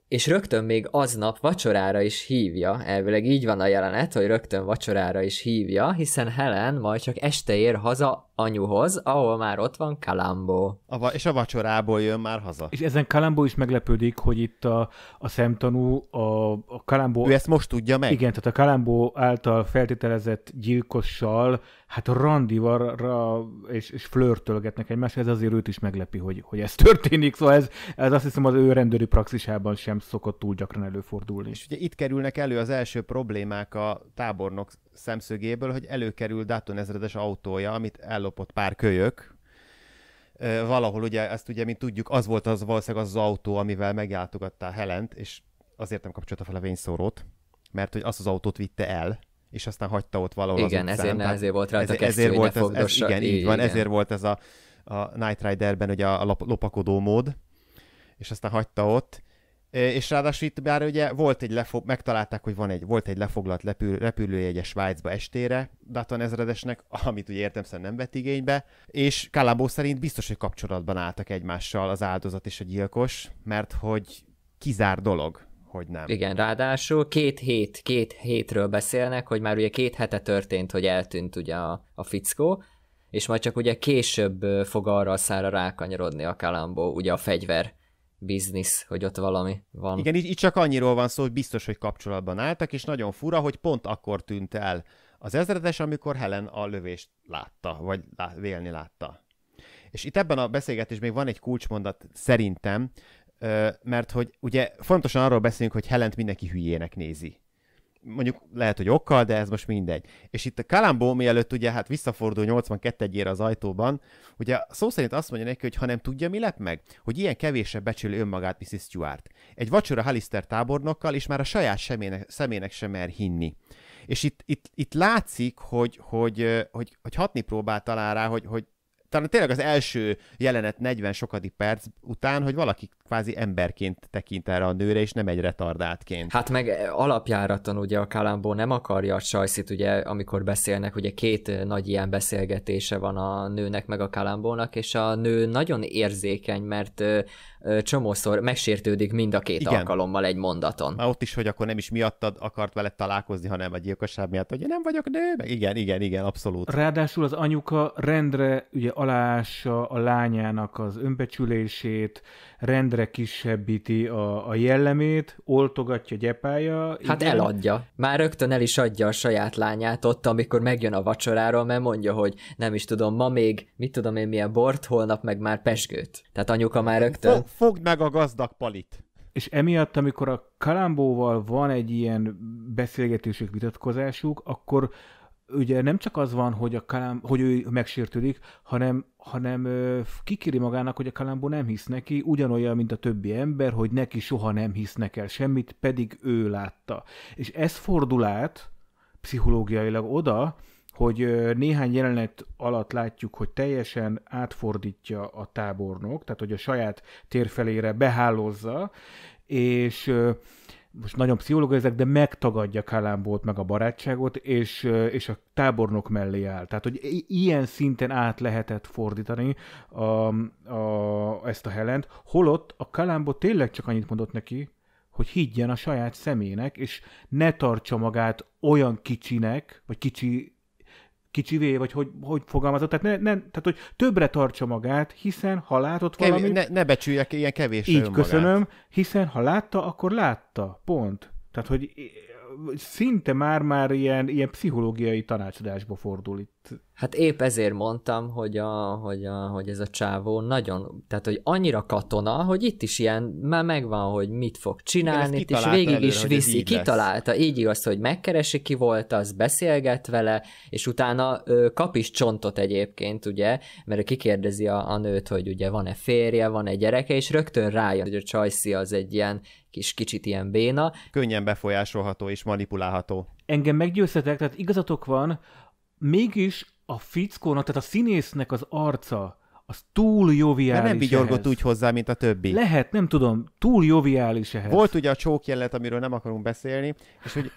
és rögtön még aznap vacsorára is hívja, elvileg így van a jelenet, hogy rögtön vacsorára is hívja, hiszen Helen majd csak este ér haza anyuhoz, ahol már ott van Kalambó. A va- és a vacsorából jön már haza. És ezen Kalambó is meglepődik, hogy itt a, a szemtanú, a, a Kalambó... Ő ezt most tudja meg? Igen, tehát a Kalambó által feltételezett gyilkossal, hát randivarra és, és flörtölgetnek egymást, ez azért őt is meglepi, hogy, hogy ez történik, szóval ez, ez azt hiszem az ő rendőri praxisában sem szokott túl gyakran előfordulni. És ugye itt kerülnek elő az első problémák a tábornok szemszögéből, hogy előkerül Dutton ezredes autója, amit ellopott pár kölyök, valahol ugye, ezt ugye, mint tudjuk, az volt az valószínűleg az, az autó, amivel megjátogatta Helent, és azért nem kapcsolta fel a vényszórót, mert hogy azt az autót vitte el, és aztán hagyta ott valahol igen, az Igen, Ezért, ezért volt rajta ezért, kesztyű, ezért volt ez, ez, igen, így, igen. van, ezért volt ez a, a Night Riderben ugye a, a lopakodó mód, és aztán hagyta ott, és ráadásul itt bár ugye volt egy lefog, megtalálták, hogy van egy, volt egy lefoglalt lepül- repülőjegye Svájcba estére, Datan ezredesnek, amit ugye értem szerint nem vett igénybe, és Kalambó szerint biztos, hogy kapcsolatban álltak egymással az áldozat és a gyilkos, mert hogy kizár dolog, hogy nem. Igen, ráadásul két hét, két hétről beszélnek, hogy már ugye két hete történt, hogy eltűnt ugye a, a fickó, és majd csak ugye később fog arra a szára rákanyarodni a Kalambó, ugye a fegyver biznisz, hogy ott valami van. Igen, itt csak annyiról van szó, hogy biztos, hogy kapcsolatban álltak, és nagyon fura, hogy pont akkor tűnt el az ezredes, amikor Helen a lövést látta, vagy vélni látta. És itt ebben a beszélgetésben még van egy kulcsmondat szerintem, mert hogy ugye fontosan arról beszélünk, hogy Helent mindenki hülyének nézi mondjuk lehet, hogy okkal, de ez most mindegy. És itt a Kalambó mielőtt ugye hát visszafordul 82-ére az ajtóban, ugye szó szerint azt mondja neki, hogy ha nem tudja, mi lep meg, hogy ilyen kevésebb becsül önmagát Mrs. Stewart. Egy vacsora Halister tábornokkal, és már a saját semének, szemének sem mer hinni. És itt, itt, itt látszik, hogy, hogy, hogy, hogy hatni próbál talán rá, hogy, hogy talán tényleg az első jelenet 40 sokadik perc után, hogy valaki kvázi emberként tekint erre a nőre, és nem egy retardátként. Hát meg alapjáraton ugye a Kalambó nem akarja a sajszit, ugye amikor beszélnek, ugye két nagy ilyen beszélgetése van a nőnek meg a Kalambónak, és a nő nagyon érzékeny, mert csomószor megsértődik mind a két Igen. alkalommal egy mondaton. Már ott is, hogy akkor nem is miattad akart veled találkozni, hanem a gyilkosság miatt, hogy én nem vagyok nő, meg igen, igen, igen, abszolút. Ráadásul az anyuka rendre ugye alása a lányának az önbecsülését, rendre kisebbíti a, a jellemét, oltogatja gyepája. Hát igen. eladja. Már rögtön el is adja a saját lányát ott, amikor megjön a vacsoráról, mert mondja, hogy nem is tudom, ma még, mit tudom én milyen bort, holnap meg már pesgőt. Tehát anyuka már rögtön... Fogd meg a gazdag palit! És emiatt, amikor a Kalambóval van egy ilyen beszélgetésük, vitatkozásuk, akkor ugye nem csak az van, hogy, a Kalám, hogy ő megsértődik, hanem, hanem kikéri magának, hogy a Kalambó nem hisz neki, ugyanolyan, mint a többi ember, hogy neki soha nem hisznek el semmit, pedig ő látta. És ez fordul át pszichológiailag oda, hogy néhány jelenet alatt látjuk, hogy teljesen átfordítja a tábornok, tehát hogy a saját térfelére behálózza, és most nagyon pszichológia ezek, de megtagadja Kalambót meg a barátságot, és, és a tábornok mellé áll. Tehát, hogy ilyen szinten át lehetett fordítani a, a, ezt a Helent, holott a Kalambó tényleg csak annyit mondott neki, hogy higgyen a saját szemének, és ne tartsa magát olyan kicsinek, vagy kicsi kicsivé, vagy hogy, hogy fogalmazott, tehát, ne, ne, tehát hogy többre tartsa magát, hiszen ha látott Kevés, Ne, ne becsüljek ilyen kevésre Így önmagát. köszönöm, hiszen ha látta, akkor látta, pont. Tehát, hogy szinte már-már ilyen, ilyen pszichológiai tanácsadásba fordul itt. Hát épp ezért mondtam, hogy, a, hogy, a, hogy ez a csávó nagyon, tehát hogy annyira katona, hogy itt is ilyen, már megvan, hogy mit fog csinálni, és végig előre, is viszi. Így kitalálta, lesz. így igaz, hogy megkeresi ki volt, az beszélget vele, és utána ö, kap is csontot egyébként, ugye, mert kikérdezi a, a nőt, hogy ugye van-e férje, van-e gyereke, és rögtön rájön, hogy a csajszi az egy ilyen kis kicsit ilyen béna. Könnyen befolyásolható és manipulálható. Engem meggyőztetek, tehát igazatok van, mégis a fickónak, tehát a színésznek az arca, az túl joviális De nem vigyorgott úgy hozzá, mint a többi. Lehet, nem tudom, túl joviális ehhez. Volt ugye a csókjellet, amiről nem akarunk beszélni, és hogy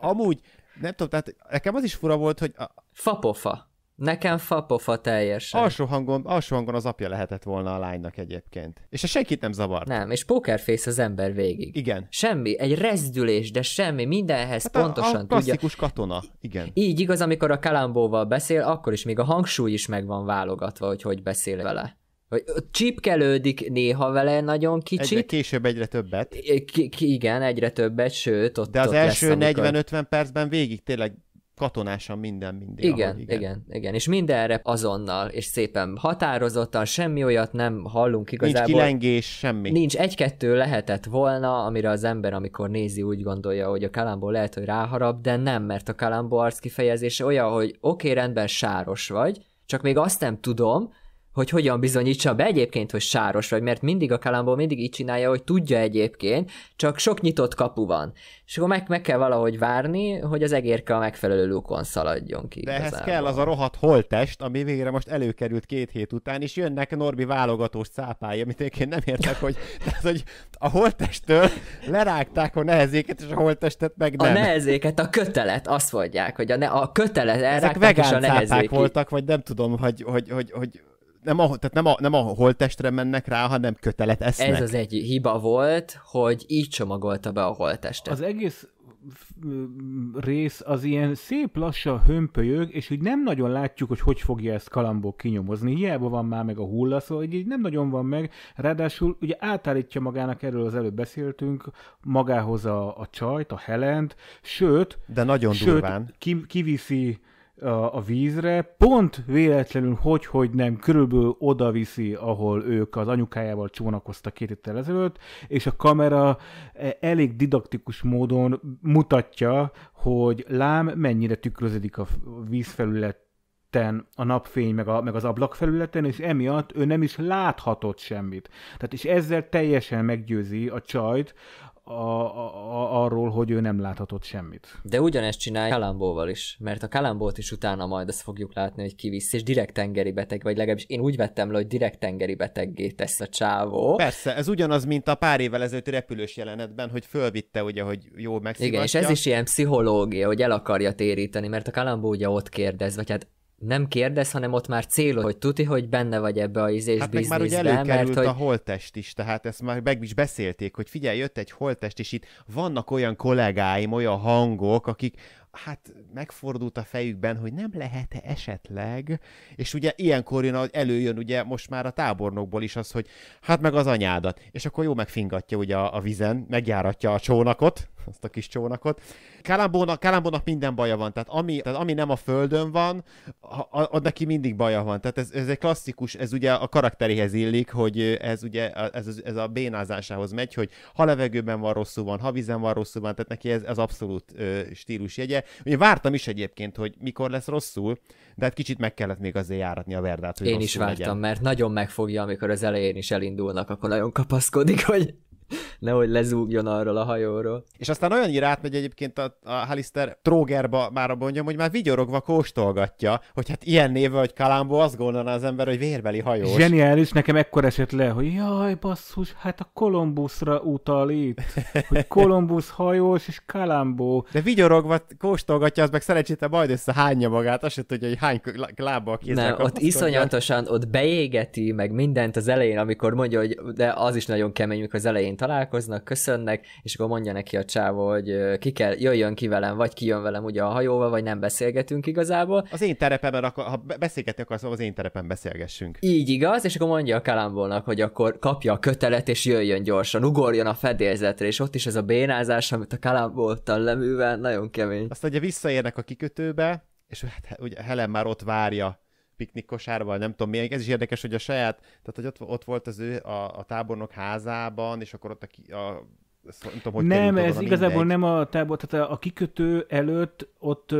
amúgy, nem tudom, tehát nekem az is fura volt, hogy... A... Fapofa. Nekem fapofa teljesen. Alsó hangon, alsó hangon az apja lehetett volna a lánynak egyébként. És ez senkit nem zavart. Nem, és pokerface az ember végig. Igen. Semmi, egy rezdülés, de semmi, mindenhez hát pontosan a, a klasszikus tudja. katona, igen. Így igaz, amikor a kalambóval beszél, akkor is még a hangsúly is meg van válogatva, hogy hogy beszél vele. Hogy csipkelődik néha vele nagyon kicsit. Egyre később egyre többet. K- igen, egyre többet, sőt, ott De az ott első 40-50 percben végig tényleg katonásan minden mindig. Igen, ahogy, igen, igen, igen. És mindenre azonnal, és szépen határozottan, semmi olyat nem hallunk igazából. Nincs kilengés, semmi. Nincs, egy-kettő lehetett volna, amire az ember, amikor nézi, úgy gondolja, hogy a kalambó lehet, hogy ráharap, de nem, mert a kalambó arc kifejezése olyan, hogy oké, okay, rendben, sáros vagy, csak még azt nem tudom, hogy hogyan bizonyítsa be egyébként, hogy sáros vagy, mert mindig a kalambó mindig így csinálja, hogy tudja egyébként, csak sok nyitott kapu van. És akkor meg, meg kell valahogy várni, hogy az egérke a megfelelő lukon szaladjon ki. De igazából. ehhez kell az a rohadt holtest, ami végre most előkerült két hét után, és jönnek Norbi válogatós cápája, amit én nem értek, hogy, az, hogy a holttesttől lerágták a nehezéket, és a holttestet meg nem. A nehezéket, a kötelet, azt mondják, hogy a, ne, a kötelet Ezek vegán a nehezék. voltak, vagy nem tudom, hogy, hogy, hogy, hogy nem a, tehát nem a, nem a holttestre mennek rá, hanem kötelet esznek. Ez az egy hiba volt, hogy így csomagolta be a holttestet. Az egész mm, mm, rész az ilyen szép lassan hömpölyög, és így nem nagyon látjuk, hogy hogy fogja ezt kalambok kinyomozni. Hiába van már meg a hulla, szóval így nem nagyon van meg. Ráadásul ugye átállítja magának, erről az előbb beszéltünk, magához a, a csajt, a helent, sőt, de nagyon sőt, durván. Ki, kiviszi a, a vízre, pont véletlenül hogy, hogy nem, körülbelül oda viszi, ahol ők az anyukájával csónakoztak két héttel ezelőtt, és a kamera e, elég didaktikus módon mutatja, hogy lám mennyire tükröződik a vízfelület a napfény, meg, a, meg az ablak felületen, és emiatt ő nem is láthatott semmit. Tehát és ezzel teljesen meggyőzi a csajt a, a, arról, hogy ő nem láthatott semmit. De ugyanezt csinálja Kalambóval is, mert a Kalambót is utána majd azt fogjuk látni, hogy kivisz, és direkt tengeri beteg, vagy legalábbis én úgy vettem le, hogy direkt tengeri beteggé tesz a csávó. Persze, ez ugyanaz, mint a pár évvel ezelőtti repülős jelenetben, hogy fölvitte ugye, hogy jó megszivatja. Igen, és ez is ilyen pszichológia, hogy el akarja téríteni, mert a Kalambó ugye ott kérdez, vagy hát nem kérdez, hanem ott már célod, hogy tuti, hogy benne vagy ebbe a izés hát bizniszbe. már ugye előkerült mert, hogy... a holtest is, tehát ezt már meg is beszélték, hogy figyelj, jött egy holtest, és itt vannak olyan kollégáim, olyan hangok, akik, hát megfordult a fejükben, hogy nem lehet -e esetleg, és ugye ilyenkor jön, előjön ugye most már a tábornokból is az, hogy hát meg az anyádat, és akkor jó megfingatja ugye a, a vizen, megjáratja a csónakot, azt a kis csónakot. Kalambónak, Kalambónak minden baja van, tehát ami, tehát ami nem a földön van, a, a, a, neki mindig baja van. Tehát ez, ez egy klasszikus, ez ugye a karakteréhez illik, hogy ez ugye ez, ez a bénázásához megy, hogy ha levegőben van rosszul van, ha vízen van rosszul van, tehát neki ez, ez abszolút ö, stílus jegye. Ugye vártam is egyébként, hogy mikor lesz rosszul, de hát kicsit meg kellett még azért járatni a verdát, hogy Én is vártam, legyen. mert nagyon megfogja, amikor az elején is elindulnak, akkor nagyon kapaszkodik, hogy nehogy lezúgjon arról a hajóról. És aztán olyannyira átmegy egyébként a, a Halister trógerba, már mondjam, hogy már vigyorogva kóstolgatja, hogy hát ilyen néve, hogy Kalámbó, azt gondolna az ember, hogy vérbeli hajós. Zseniális, nekem ekkor esett le, hogy jaj, basszus, hát a Kolumbuszra utal itt, hogy Kolumbusz hajós és Kalámbó. De vigyorogva kóstolgatja, az meg szerencséte majd összehányja magát, azt se tudja, hogy hány lába a kézzel Nem, ott iszonyatosan, ott beégeti, meg mindent az elején, amikor mondja, hogy de az is nagyon kemény, amikor az elején megint találkoznak, köszönnek, és akkor mondja neki a csávó, hogy ki kell, jöjjön ki velem, vagy ki jön velem ugye a hajóval, vagy nem beszélgetünk igazából. Az én terepemben, akar, ha beszélgetni akarsz, az én terepen beszélgessünk. Így igaz, és akkor mondja a Kalambolnak, hogy akkor kapja a kötelet, és jöjjön gyorsan, ugorjon a fedélzetre, és ott is ez a bénázás, amit a Kalamboltal leművel, nagyon kemény. Azt ugye visszaérnek a kikötőbe, és hát, hát ugye Helen már ott várja piknik kosárban, nem tudom milyen. Ez is érdekes, hogy a saját, tehát hogy ott, ott volt az ő a, a tábornok házában, és akkor ott a, a nem, tudom, hogy nem ez oda, igazából mindegy. nem a tábor, tehát a kikötő előtt ott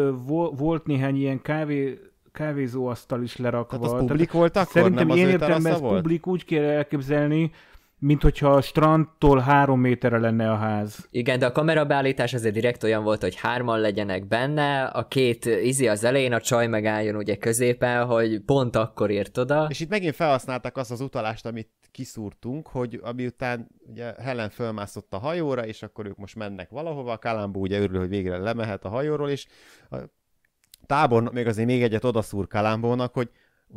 volt néhány ilyen kávé kávézóasztal is lerakva. Tehát az publik volt akkor? Szerintem nem én értem, ez publik úgy kell elképzelni, mint hogyha a strandtól három méterre lenne a ház. Igen, de a kamerabeállítás azért direkt olyan volt, hogy hárman legyenek benne, a két izi az elején, a csaj megálljon ugye középen, hogy pont akkor ért oda. És itt megint felhasználtak azt az utalást, amit kiszúrtunk, hogy amiután ugye Helen fölmászott a hajóra, és akkor ők most mennek valahova, Kalambó ugye örül, hogy végre lemehet a hajóról, és a tábornok még azért még egyet odaszúr Kalambónak, hogy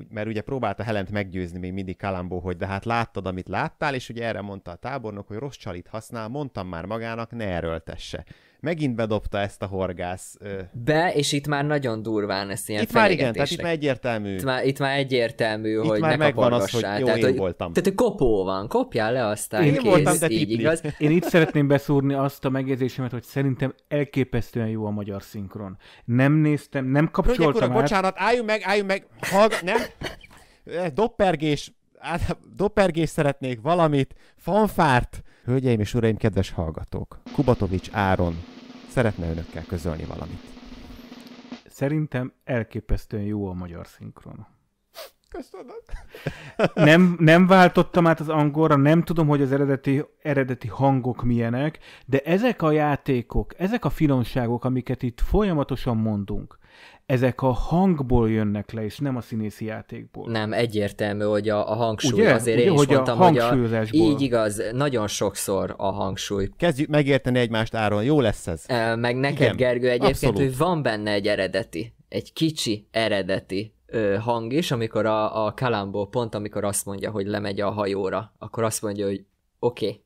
mert ugye próbálta Helent meggyőzni még mindig Kalambó, hogy de hát láttad, amit láttál, és ugye erre mondta a tábornok, hogy rossz csalit használ, mondtam már magának, ne erőltesse megint bedobta ezt a horgász. Be, és itt már nagyon durván ezt ilyen Itt már igen, tehát itt már egyértelmű. Itt már, itt már egyértelmű, itt hogy már ne megvan az, hogy jó, tehát, én voltam. Tehát, hogy kopó van, kopjál le aztán Én kész, voltam, de így, igaz? Én itt szeretném beszúrni azt a megjegyzésemet, hogy szerintem elképesztően jó a magyar szinkron. Nem néztem, nem kapcsoltam Hölgyek, át. bocsánat, álljunk meg, álljunk meg, hallg- nem? Doppergés, doppergés szeretnék, valamit, fanfárt, Hölgyeim és uraim, kedves hallgatók! Kubatovics Áron szeretne önökkel közölni valamit. Szerintem elképesztően jó a magyar szinkron. Köszönöm. Nem, nem váltottam át az angolra, nem tudom, hogy az eredeti, eredeti hangok milyenek, de ezek a játékok, ezek a finomságok, amiket itt folyamatosan mondunk, ezek a hangból jönnek le, és nem a színészi játékból. Nem, egyértelmű, hogy a, a hangsúly. Ugye? Azért Ugye, én is hogy mondtam, a hogy a, így igaz, nagyon sokszor a hangsúly. Kezdjük megérteni egymást, Áron, jó lesz ez. E, meg neked, Igen, Gergő, egyébként, abszolút. hogy van benne egy eredeti, egy kicsi eredeti ö, hang is, amikor a, a Kalambó pont, amikor azt mondja, hogy lemegy a hajóra, akkor azt mondja, hogy oké, okay.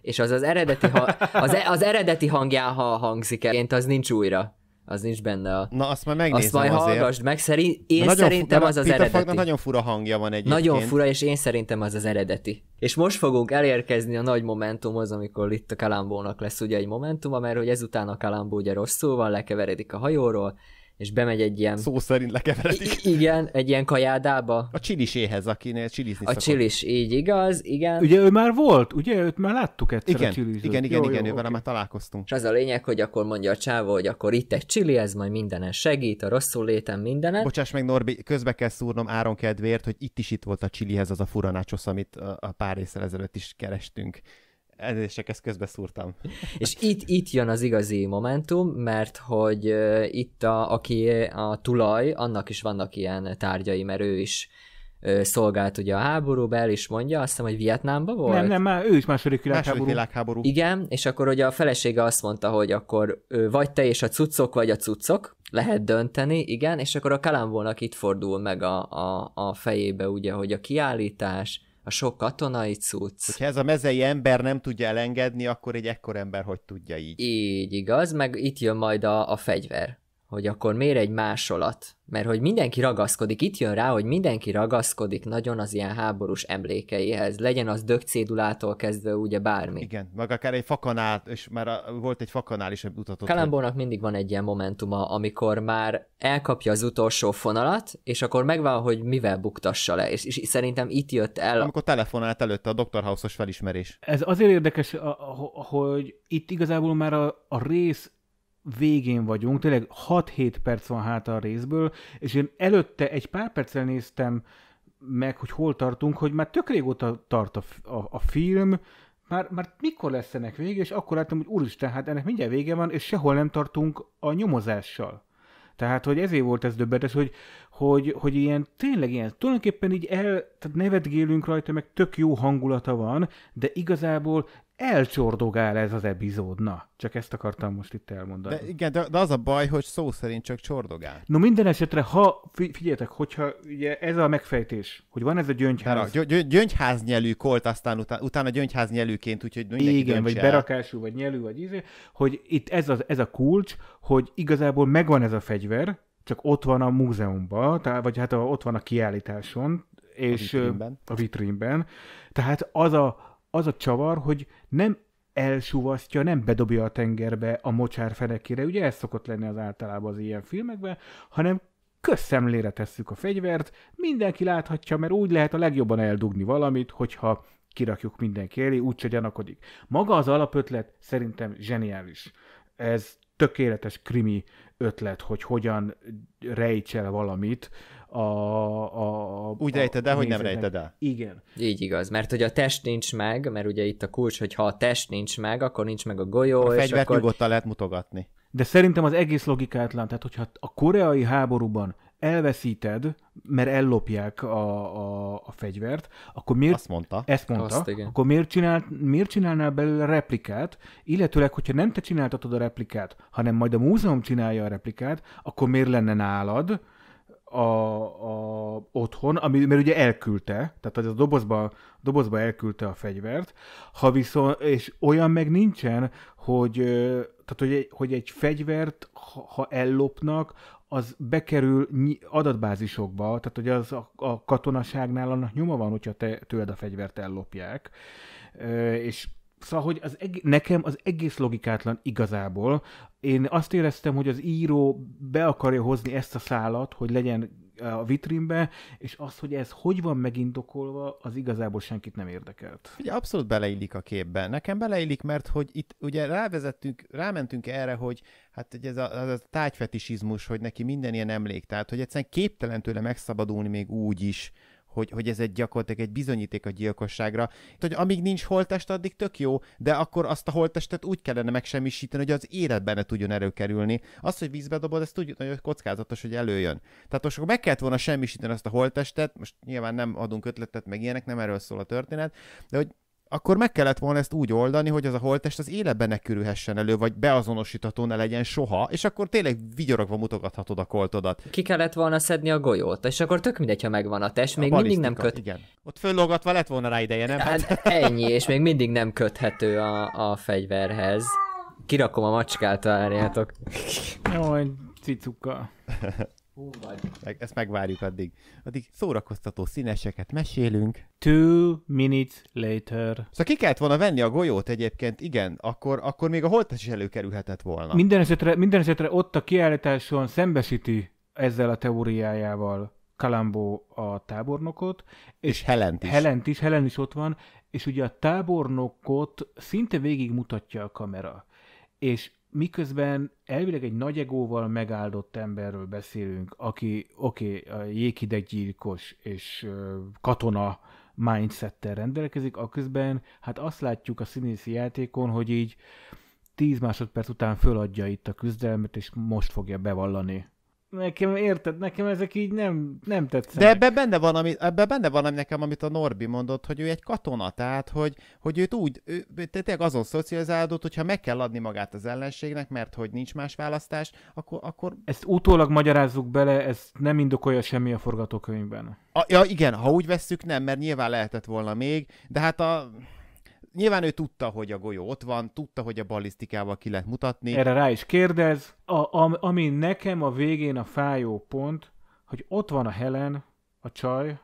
és az az eredeti, ha, az, e- az eredeti hangján, ha hangzik el, az nincs újra az nincs benne a... Na azt majd megnézem Azt majd azért. hallgassd meg, szerint, én nagyon szerintem fu- az az eredeti. nagyon fura hangja van egyébként. Nagyon fura, és én szerintem az az eredeti. És most fogunk elérkezni a nagy momentumhoz, amikor itt a Kalambónak lesz ugye egy momentuma, mert hogy ezután a Kalambó ugye rosszul van, lekeveredik a hajóról, és bemegy egy ilyen... Szó szerint lekeveredik. I- igen, egy ilyen kajádába. A csiliséhez, akinél csilizni A szokott. csilis, így igaz, igen. Ugye ő már volt, ugye? Őt már láttuk egyszer igen, a csilizőt. Igen, igen, jó, igen, jó, okay. már találkoztunk. És az a lényeg, hogy akkor mondja a csávó, hogy akkor itt egy csili, ez majd mindenen segít, a rosszul létem mindenen. Bocsáss meg Norbi, közbe kell szúrnom Áron kedvéért, hogy itt is itt volt a csilihez az a furanácsos, amit a, pár részsel ezelőtt is kerestünk. Elnézést, ezt közbe szúrtam. És itt, itt jön az igazi momentum, mert hogy itt a, aki a tulaj, annak is vannak ilyen tárgyai, mert ő is szolgált ugye a háborúba, el is mondja, azt hiszem, hogy Vietnámba volt? Nem, nem, már ő is második világháború. Második világháború. Igen, és akkor ugye a felesége azt mondta, hogy akkor vagy te és a cuccok, vagy a cuccok, lehet dönteni, igen, és akkor a Kalambónak itt fordul meg a, a, a fejébe ugye, hogy a kiállítás, a sok katonai cucc. Hogyha ez a mezei ember nem tudja elengedni, akkor egy ekkor ember hogy tudja így? Így igaz, meg itt jön majd a, a fegyver hogy akkor miért egy másolat? Mert hogy mindenki ragaszkodik, itt jön rá, hogy mindenki ragaszkodik nagyon az ilyen háborús emlékeihez, legyen az dögcédulától kezdve ugye bármi. Igen, meg akár egy fakanál, és már volt egy fakanál is mutatott. Kalambónak hogy... mindig van egy ilyen momentuma, amikor már elkapja az utolsó fonalat, és akkor megvan, hogy mivel buktassa le, és, és szerintem itt jött el. Amikor telefonált előtte a Dr. House-os felismerés. Ez azért érdekes, hogy itt igazából már a, a rész végén vagyunk, tényleg 6-7 perc van hátra a részből, és én előtte egy pár perccel néztem meg, hogy hol tartunk, hogy már tök régóta tart a, a, a film, már, már mikor lesz ennek vége, és akkor láttam, hogy úristen, hát ennek mindjárt vége van, és sehol nem tartunk a nyomozással. Tehát, hogy ezért volt ez döbbetes, hogy, hogy, hogy ilyen, tényleg ilyen, tulajdonképpen így el, tehát nevetgélünk rajta, meg tök jó hangulata van, de igazából elcsordogál ez az epizód, na. Csak ezt akartam most itt elmondani. De, igen, de, de az a baj, hogy szó szerint csak csordogál. No minden esetre, ha, figyeljetek, hogyha ugye ez a megfejtés, hogy van ez a gyöngyház. Gy- gy- gyöngyház nyelű kolt, aztán utána, utána gyöngyház nyelűként, úgyhogy mindenki Igen, vagy el. berakású, vagy nyelű, vagy ízé, hogy itt ez, az, ez a kulcs, hogy igazából megvan ez a fegyver, csak ott van a múzeumban, tehát, vagy hát a, ott van a kiállításon, és a vitrínben. a vitrínben. Tehát az a, az a csavar, hogy nem elsúvasztja, nem bedobja a tengerbe a mocsár fenekére, ugye ez szokott lenni az általában az ilyen filmekben, hanem közszemlére tesszük a fegyvert, mindenki láthatja, mert úgy lehet a legjobban eldugni valamit, hogyha kirakjuk mindenki elé, úgyse gyanakodik. Maga az alapötlet szerintem zseniális. Ez tökéletes krimi ötlet, hogy hogyan el valamit a... a, a Úgy rejted el, a, hogy nem rejted el. Igen. Így igaz, mert hogy a test nincs meg, mert ugye itt a kulcs, hogy ha a test nincs meg, akkor nincs meg a golyó, a és akkor... nyugodtan lehet mutogatni. De szerintem az egész logikátlan, tehát hogyha a koreai háborúban elveszíted, mert ellopják a, a, a fegyvert, akkor miért... Azt mondta. Ezt mondta. Azt, igen. Akkor miért, csinál, miért csinálnál belőle replikát, illetőleg, hogyha nem te csináltatod a replikát, hanem majd a múzeum csinálja a replikát, akkor miért lenne nálad a, a otthon, ami, mert ugye elküldte, tehát a dobozba, dobozba elküldte a fegyvert, ha viszont, és olyan meg nincsen, hogy tehát hogy egy, hogy egy fegyvert, ha, ha ellopnak, az bekerül adatbázisokba, tehát hogy az a, a katonaságnál annak nyoma van, hogyha te, tőled a fegyvert ellopják, ö, és Szóval, hogy az eg- nekem az egész logikátlan igazából. Én azt éreztem, hogy az író be akarja hozni ezt a szálat, hogy legyen a vitrínbe, és az, hogy ez hogy van megindokolva, az igazából senkit nem érdekelt. Ugye abszolút beleillik a képbe. Nekem beleillik, mert hogy itt ugye rávezettünk, rámentünk erre, hogy hát ugye ez a, az a tájfetisizmus, hogy neki minden ilyen emlék, tehát hogy egyszerűen képtelen tőle megszabadulni még úgy is, hogy, hogy ez egy gyakorlatilag egy bizonyíték a gyilkosságra. Hogy amíg nincs holtest, addig tök jó, de akkor azt a holtestet úgy kellene megsemmisíteni, hogy az életben ne tudjon előkerülni. Az, hogy vízbe dobod, ez tudjuk, hogy kockázatos, hogy előjön. Tehát most meg kellett volna semmisíteni azt a holtestet, most nyilván nem adunk ötletet, meg ilyenek, nem erről szól a történet, de hogy akkor meg kellett volna ezt úgy oldani, hogy az a holttest az életben ne kerülhessen elő, vagy beazonosítható ne legyen soha, és akkor tényleg vigyorogva mutogathatod a koltodat. Ki kellett volna szedni a golyót, és akkor tök mindegy, ha megvan a test, a még mindig nem köt. Igen. Ott föllogatva lett volna rá ideje, nem? Hát, hát ennyi, és még mindig nem köthető a, a fegyverhez. Kirakom a macskát, várjátok. Jó, cicuka. Meg, Ezt megvárjuk addig. Addig szórakoztató színeseket mesélünk. Two minutes later. Szóval ki kellett volna venni a golyót egyébként, igen, akkor, akkor még a holtas is előkerülhetett volna. Minden esetre, minden esetre ott a kiállításon szembesíti ezzel a teóriájával Kalambó a tábornokot. És, és Helent is. Helent is, Helen is ott van, és ugye a tábornokot szinte végig mutatja a kamera. És miközben elvileg egy nagy egóval megáldott emberről beszélünk, aki oké, okay, jéghideggyilkos és katona mindsettel rendelkezik, a közben hát azt látjuk a színészi játékon, hogy így 10 másodperc után föladja itt a küzdelmet, és most fogja bevallani nekem érted, nekem ezek így nem, nem tetszenek. De ebben benne van, ami, ebben benne van ami nekem, amit a Norbi mondott, hogy ő egy katona, tehát, hogy, hogy őt úgy, ő, tényleg azon szocializálódott, hogyha meg kell adni magát az ellenségnek, mert hogy nincs más választás, akkor... akkor... Ezt utólag magyarázzuk bele, ez nem indokolja semmi a forgatókönyvben. A, ja, igen, ha úgy vesszük, nem, mert nyilván lehetett volna még, de hát a nyilván ő tudta, hogy a golyó ott van, tudta, hogy a ballisztikával ki lehet mutatni. Erre rá is kérdez. A, a, ami nekem a végén a fájó pont, hogy ott van a Helen, a csaj,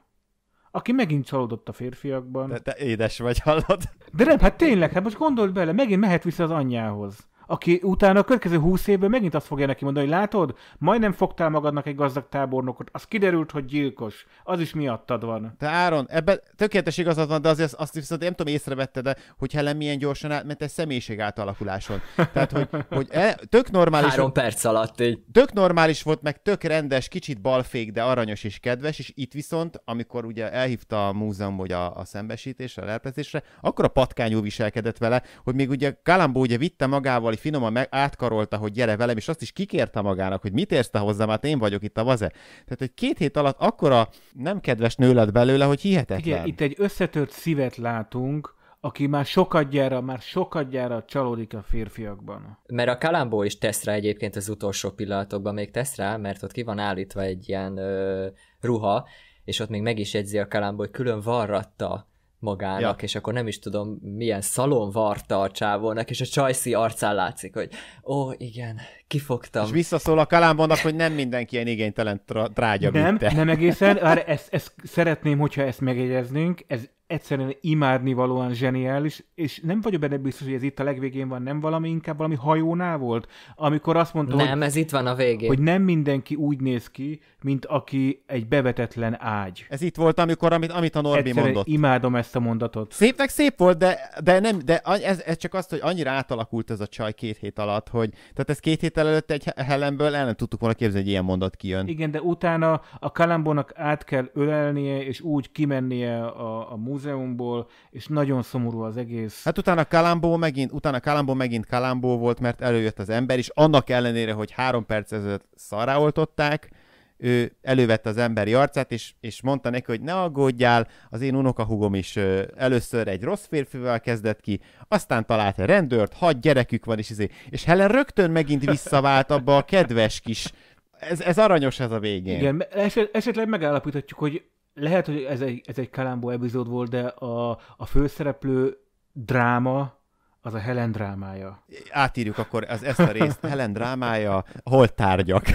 aki megint csalódott a férfiakban. De te édes vagy, hallod? De nem, hát tényleg, hát most gondold bele, megint mehet vissza az anyjához aki utána a következő húsz évben megint azt fogja neki mondani, hogy látod, majdnem fogtál magadnak egy gazdag tábornokot, az kiderült, hogy gyilkos, az is miattad van. Te Áron, ebben tökéletes igazad van, de azért azt viszont nem tudom észrevette, de hogy Helen milyen gyorsan mert egy személyiség átalakuláson. Tehát, hogy, hogy e, tök normális... Három volt, perc alatt így. Tök normális volt, meg tök rendes, kicsit balfék, de aranyos és kedves, és itt viszont, amikor ugye elhívta a múzeum, hogy a, a szembesítésre, a lelpezésre, akkor a patkányú viselkedett vele, hogy még ugye Kalambó ugye vitte magával Pali finoman meg átkarolta, hogy gyere velem, és azt is kikérte magának, hogy mit érsz te hozzám, hát én vagyok itt a vaze. Tehát egy két hét alatt akkora nem kedves nő lett belőle, hogy hihetetlen. Igen, itt egy összetört szívet látunk, aki már sokat gyára, már sokat gyára csalódik a férfiakban. Mert a Kalambó is tesz rá egyébként az utolsó pillanatokban, még tesz rá, mert ott ki van állítva egy ilyen ö, ruha, és ott még meg is jegyzi a Kalambó, hogy külön varratta magának, ja. és akkor nem is tudom, milyen szalon varta a csávónak, és a csajszi arcán látszik, hogy ó, igen, kifogtam. És visszaszól a kalámbonnak, hogy nem mindenki ilyen igénytelen trágya, Nem, mint te. nem egészen, ezt, ezt szeretném, hogyha ezt megjegyeznénk, ez egyszerűen imádnivalóan zseniális, és nem vagyok benne biztos, hogy ez itt a legvégén van, nem valami, inkább valami hajónál volt, amikor azt mondta, nem, hogy, ez itt van a végén. hogy nem mindenki úgy néz ki, mint aki egy bevetetlen ágy. Ez itt volt, amikor, amit, amit a Norbi egyszerűen mondott. imádom ezt a mondatot. Szépnek szép volt, de, de nem, de ez, ez, csak azt, hogy annyira átalakult ez a csaj két hét alatt, hogy tehát ez két hét előtt egy Helenből el nem tudtuk volna képzelni, hogy ilyen mondat kijön. Igen, de utána a Kalambónak át kell ölelnie, és úgy kimennie a, a múzeum múzeumból, és nagyon szomorú az egész. Hát utána Kalambó megint, utána Kalambó megint Kalambó volt, mert előjött az ember, és annak ellenére, hogy három perc ezelőtt szaráoltották, ő elővette az emberi arcát, és, és mondta neki, hogy ne aggódjál, az én unokahúgom is először egy rossz férfival kezdett ki, aztán talált egy rendőrt, hat gyerekük van, és izé. És Helen rögtön megint visszavált abba a kedves kis ez, ez aranyos ez a végén. Igen, eset, esetleg megállapíthatjuk, hogy lehet, hogy ez egy, ez egy Kalambó epizód volt, de a, a főszereplő dráma, az a Helen drámája. Átírjuk akkor az, ezt a részt. Helen drámája, hol tárgyak.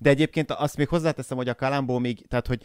De egyébként azt még hozzáteszem, hogy a Kalambó még, tehát hogy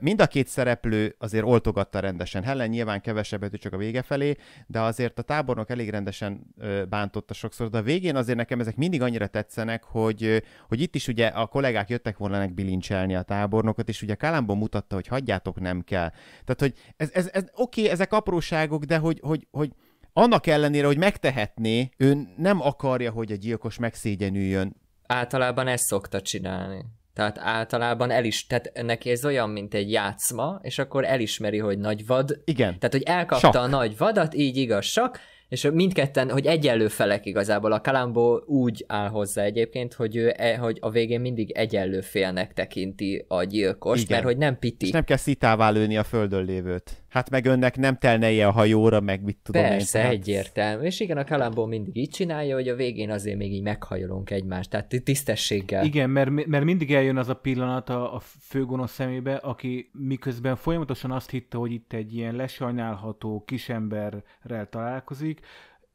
mind a két szereplő azért oltogatta rendesen. Helen nyilván kevesebbet, csak a vége felé, de azért a tábornok elég rendesen bántotta sokszor, de a végén azért nekem ezek mindig annyira tetszenek, hogy, hogy itt is ugye a kollégák jöttek volna nek bilincselni a tábornokot, és ugye Kalambó mutatta, hogy hagyjátok, nem kell. Tehát, hogy ez, ez, ez oké, okay, ezek apróságok, de hogy, hogy, hogy annak ellenére, hogy megtehetné, ő nem akarja, hogy a gyilkos megszégyenüljön. Általában ezt szokta csinálni. Tehát általában el is, tehát neki ez olyan, mint egy játszma, és akkor elismeri, hogy nagy vad. Igen. Tehát, hogy elkapta sak. a nagy vadat, így igaz, sak, és mindketten, hogy egyenlő felek igazából. A Kalambó úgy áll hozzá egyébként, hogy, ő, e, hogy a végén mindig egyenlő félnek tekinti a gyilkost, Igen. mert hogy nem piti. És nem kell szitává lőni a földön lévőt hát meg önnek nem telne ilyen hajóra, meg mit tudom Persze, én. Persze, tehát... egyértelmű. És igen, a Kalambó mindig így csinálja, hogy a végén azért még így meghajolunk egymást, tehát tisztességgel. Igen, mert, mert mindig eljön az a pillanat a, a főgonosz szemébe, aki miközben folyamatosan azt hitte, hogy itt egy ilyen lesajnálható kisemberrel találkozik,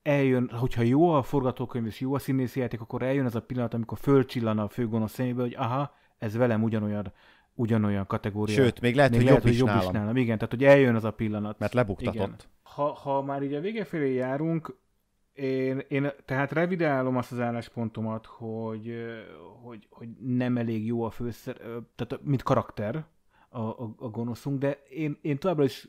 eljön, hogyha jó a forgatókönyv és jó a színészi játék, akkor eljön az a pillanat, amikor fölcsillan a főgonosz szemébe, hogy aha, ez velem ugyanolyan ugyanolyan kategória. Sőt, még lehet, még hogy, lehet, jobb, is hogy jobb nálam. is nálam. Igen, tehát hogy eljön az a pillanat. Mert lebuktatott. Igen. Ha, ha már így a vége felé járunk, én, én tehát revidálom azt az álláspontomat, hogy, hogy, hogy nem elég jó a főszer, tehát mint karakter a, a, a gonoszunk, de én, én továbbra is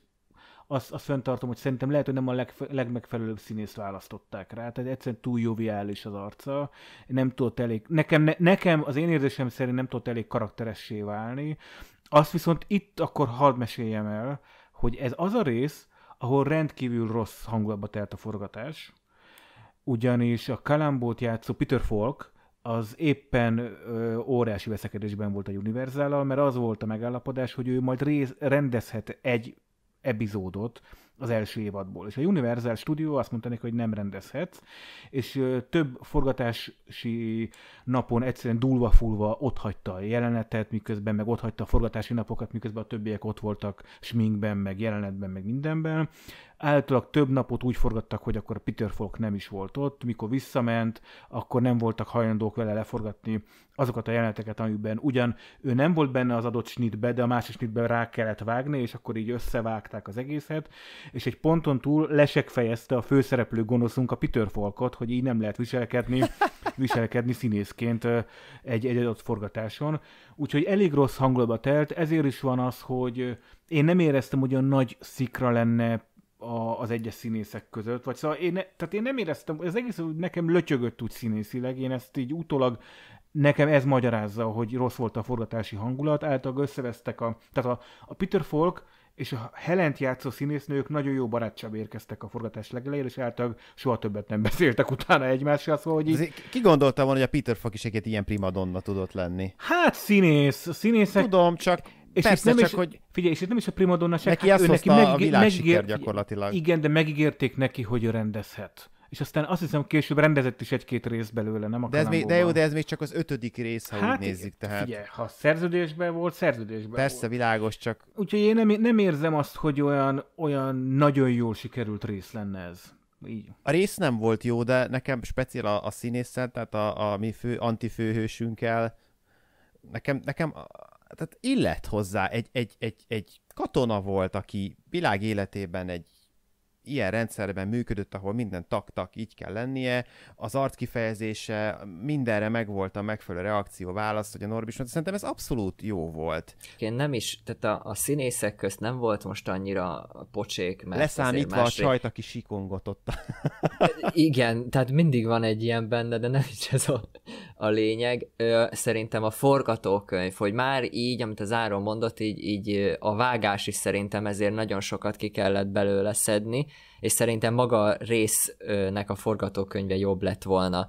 azt, azt fenntartom, hogy szerintem lehet, hogy nem a leg, legmegfelelőbb színészt választották rá, tehát egyszerűen túl joviális az arca, nem tudott elég, nekem, ne, nekem az én érzésem szerint nem tudott elég karakteressé válni, azt viszont itt akkor hadd meséljem el, hogy ez az a rész, ahol rendkívül rossz hangulatba telt a forgatás, ugyanis a Kalambót játszó Peter Falk, az éppen ö, órási veszekedésben volt a universal mert az volt a megállapodás, hogy ő majd rész, rendezhet egy epizódot az első évadból. És a Universal Studio azt mondta neki, hogy nem rendezhetsz, és több forgatási napon egyszerűen dúlva-fulva hagyta a jelenetet, miközben meg hagyta a forgatási napokat, miközben a többiek ott voltak sminkben, meg jelenetben, meg mindenben. Általában több napot úgy forgattak, hogy akkor Peter Falk nem is volt ott, mikor visszament, akkor nem voltak hajlandók vele leforgatni azokat a jeleneteket, amiben ugyan ő nem volt benne az adott snitbe, de a másik snitbe rá kellett vágni, és akkor így összevágták az egészet, és egy ponton túl lesek fejezte a főszereplő gonoszunk a Peter Falkot, hogy így nem lehet viselkedni, viselkedni színészként egy, egy adott forgatáson. Úgyhogy elég rossz hangulba telt, ezért is van az, hogy én nem éreztem, hogy a nagy szikra lenne a, az egyes színészek között, vagy szóval én, tehát én nem éreztem, az egész hogy nekem lötyögött úgy színészileg, én ezt így utólag nekem ez magyarázza, hogy rossz volt a forgatási hangulat, általában összevesztek a, tehát a, a Peter Falk és a Helent játszó színésznők nagyon jó barátságba érkeztek a forgatás legelejére, és általában soha többet nem beszéltek utána egymással, szóval, hogy így... ki gondolta volna, hogy a Peter Falk is egy ilyen primadonna tudott lenni? Hát színész, színészek... Tudom, csak és Persze, nem csak, is, hogy... Figyelj, és itt nem is a se... Neki hát neki meg, a megígér, gyakorlatilag. Igen, de megígérték neki, hogy ő rendezhet. És aztán azt hiszem később rendezett is egy-két rész belőle, nem a de, ez még, de jó, de ez még csak az ötödik rész, ha hát úgy nézzük. Tehát. Figyelj, ha szerződésben volt, szerződésben Persze, volt. világos, csak... Úgyhogy én nem, nem érzem azt, hogy olyan, olyan nagyon jól sikerült rész lenne ez. Így. A rész nem volt jó, de nekem speciál a, a színésszel, tehát a, a mi fő, antifőhősünkkel, nekem, nekem tehát illet hozzá, egy, egy, egy, egy katona volt, aki világ életében egy ilyen rendszerben működött, ahol minden tak-tak így kell lennie, az arc kifejezése, mindenre megvolt a megfelelő reakció, válasz, hogy a mondta, szerintem ez abszolút jó volt. Én nem is, tehát a, a színészek közt nem volt most annyira pocsék, mert Leszámítva másré... a sajt, aki sikongot ott. Igen, tehát mindig van egy ilyen benne, de nem is ez a, a lényeg. Szerintem a forgatókönyv, hogy már így, amit az Áron mondott, így, így a vágás is szerintem ezért nagyon sokat ki kellett belőle szedni, és szerintem maga a résznek a forgatókönyve jobb lett volna.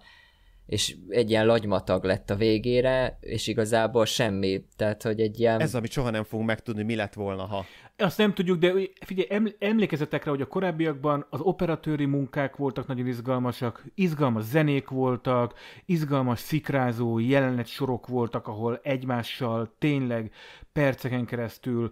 És egy ilyen lagymatag lett a végére, és igazából semmi. Tehát, hogy egy ilyen... Ez, amit soha nem fogunk megtudni, mi lett volna, ha... Azt nem tudjuk, de figyelj, emlékezetekre, hogy a korábbiakban az operatőri munkák voltak nagyon izgalmasak, izgalmas zenék voltak, izgalmas szikrázó jelenet sorok voltak, ahol egymással tényleg perceken keresztül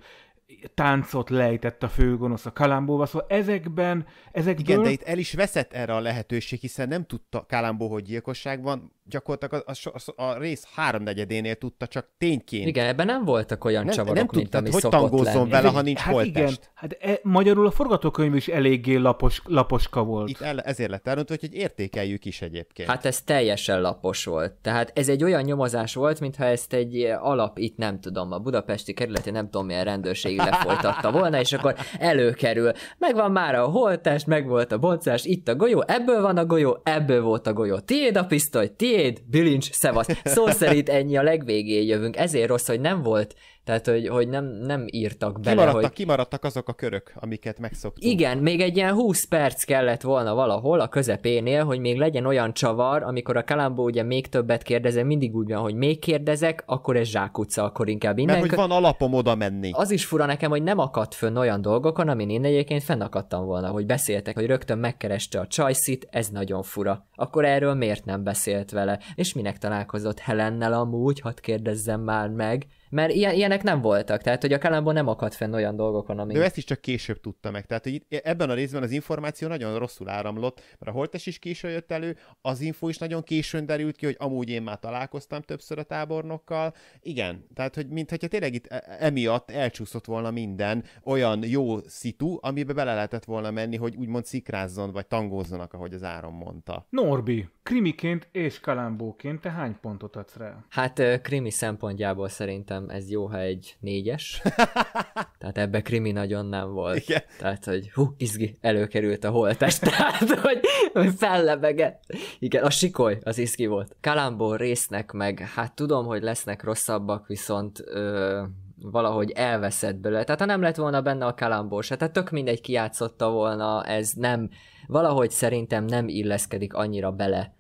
táncot lejtett a főgonosz a Kalambóval, szóval ezekben, ezekből... Igen, de itt el is veszett erre a lehetőség, hiszen nem tudta Kalambó, hogy gyilkosság van, gyakorlatilag a, a, a rész háromnegyedénél tudta, csak tényként. Igen, ebben nem voltak olyan nem, csavarok, nem mint tudtad, ami hogy tangózzon lenni. vele, ha nincs hát holtest. Igen, hát e, magyarul a forgatókönyv is eléggé lapos, laposka volt. Itt el, ezért lett elrontva, hogy értékeljük is egyébként. Hát ez teljesen lapos volt. Tehát ez egy olyan nyomozás volt, mintha ezt egy alap, itt nem tudom, a budapesti kerületi nem tudom milyen rendőrség lefolytatta volna, és akkor előkerül. Megvan már a holtás, meg volt a boncás, itt a golyó, ebből van a golyó, ebből volt a golyó. Tiéd a pisztoly, tiéd, bilincs, szevasz. Szó szerint ennyi a legvégén jövünk. Ezért rossz, hogy nem volt tehát, hogy, hogy nem, nem írtak bele, kimaradtak, hogy... Kimaradtak azok a körök, amiket megszoktunk. Igen, még egy ilyen 20 perc kellett volna valahol a közepénél, hogy még legyen olyan csavar, amikor a Kalambó ugye még többet kérdezem, mindig úgy van, hogy még kérdezek, akkor ez zsákutca, akkor inkább innen. Mert hogy van alapom oda menni. Az is fura nekem, hogy nem akadt fönn olyan dolgokon, amin én egyébként fennakadtam volna, hogy beszéltek, hogy rögtön megkereste a csajszit, ez nagyon fura. Akkor erről miért nem beszélt vele? És minek találkozott Helennel amúgy, hadd kérdezzem már meg? Mert ilyen, ilyenek nem voltak, tehát hogy a kalambó nem akadt fenn olyan dolgokon, ami... Ő ezt is csak később tudta meg, tehát hogy ebben a részben az információ nagyon rosszul áramlott, mert a holtes is későn jött elő, az info is nagyon későn derült ki, hogy amúgy én már találkoztam többször a tábornokkal. Igen, tehát hogy mintha tényleg itt e-, emiatt elcsúszott volna minden olyan jó szitu, amibe bele lehetett volna menni, hogy úgymond szikrázzon vagy tangózzanak, ahogy az áram mondta. Norbi, krimiként és kalambóként te hány pontot adsz rá? Hát krimi szempontjából szerintem szerintem ez jó, ha egy négyes. Tehát ebbe krimi nagyon nem volt. Igen. Tehát, hogy hú, izgi, előkerült a holtest, tehát, hogy, hogy fellebegett. Igen, a sikoly az izgi volt. Kalambó résznek meg, hát tudom, hogy lesznek rosszabbak, viszont ö, valahogy elveszett belőle. Tehát ha nem lett volna benne a kalambor se, tehát tök mindegy kiátszotta volna, ez nem, valahogy szerintem nem illeszkedik annyira bele.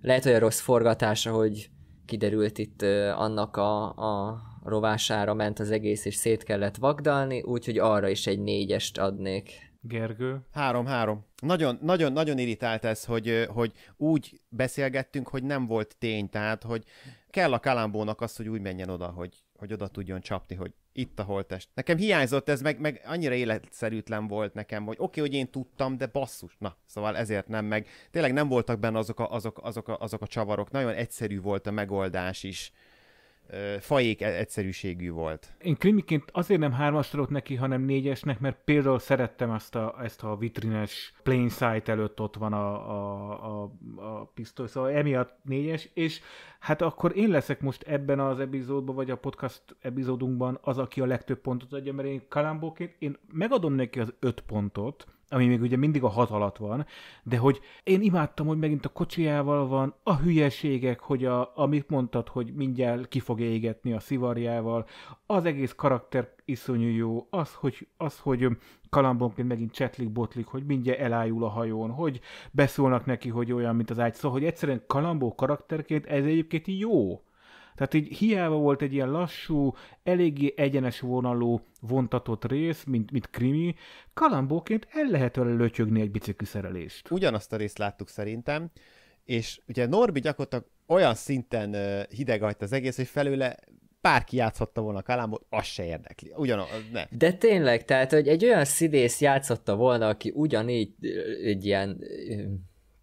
Lehet, hogy a rossz forgatása, hogy kiderült itt annak a, a rovására ment az egész, és szét kellett vagdalni, úgyhogy arra is egy négyest adnék. Gergő? Három, három. Nagyon, nagyon, nagyon irritált ez, hogy, hogy úgy beszélgettünk, hogy nem volt tény, tehát, hogy kell a kalambónak az, hogy úgy menjen oda, hogy, hogy oda tudjon csapni, hogy itt a holtest. Nekem hiányzott ez, meg, meg annyira életszerűtlen volt nekem, hogy oké, okay, hogy én tudtam, de basszus. Na, szóval ezért nem meg. Tényleg nem voltak benne azok a, azok, azok, a, azok a csavarok. Nagyon egyszerű volt a megoldás is fajék e- egyszerűségű volt. Én krimiként azért nem hármast adott neki, hanem négyesnek, mert például szerettem ezt a, ezt a vitrines plain sight előtt ott van a, a, a, a pisztoly, szóval emiatt négyes, és hát akkor én leszek most ebben az epizódban, vagy a podcast epizódunkban az, aki a legtöbb pontot adja, mert én Kalambóként, én megadom neki az öt pontot, ami még ugye mindig a hat alatt van, de hogy én imádtam, hogy megint a kocsijával van, a hülyeségek, hogy a, amit mondtad, hogy mindjárt ki fog égetni a szivarjával, az egész karakter iszonyú jó, az, hogy, az, hogy kalambonként megint csetlik, botlik, hogy mindjárt elájul a hajón, hogy beszólnak neki, hogy olyan, mint az ágy. Szóval, hogy egyszerűen kalambó karakterként ez egyébként jó. Tehát így hiába volt egy ilyen lassú, eléggé egyenes vonalú, vontatott rész, mint, mint krimi, kalambóként el lehet vele lötyögni egy bicikliszerelést. Ugyanazt a részt láttuk szerintem, és ugye Norbi gyakorlatilag olyan szinten hidegagyt az egész, hogy felőle bárki játszhatta volna kalambót, az se érdekli. Ugyanaz, ne. De tényleg, tehát, hogy egy olyan szidész játszotta volna, aki ugyanígy egy ilyen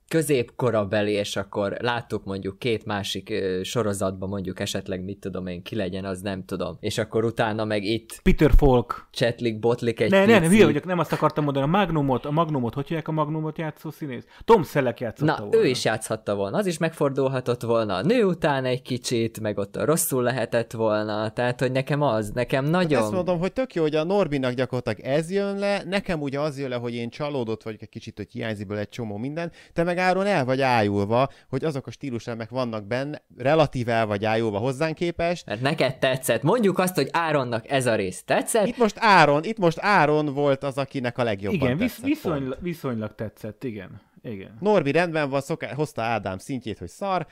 középkora belé és akkor láttuk mondjuk két másik ö, sorozatban mondjuk esetleg mit tudom én, ki legyen, az nem tudom. És akkor utána meg itt... Peter Falk. Csetlik, botlik egy Ne, ne, nem, hülye vagyok, nem azt akartam mondani. A Magnumot, a Magnumot, hogy hívják a Magnumot játszó színész? Tom Selleck játszotta Na, volna. ő is játszhatta volna, az is megfordulhatott volna. A nő után egy kicsit, meg ott rosszul lehetett volna, tehát hogy nekem az, nekem hát nagyon... Hát ezt mondom, hogy tök jó, hogy a Norbinak gyakorlatilag ez jön le, nekem ugye az jön le, hogy én csalódott vagyok egy kicsit, hogy hiányzik egy csomó minden, te meg nyáron el vagy ájulva, hogy azok a stíluselemek vannak benne, relatív el vagy ájulva hozzánk képest. Mert neked tetszett. Mondjuk azt, hogy Áronnak ez a rész tetszett. Itt most Áron, itt most Áron volt az, akinek a legjobban igen, tetszett. Igen, viszonylag, viszonylag tetszett, igen. Igen. Norbi rendben van, szoká... hozta Ádám szintjét, hogy szar.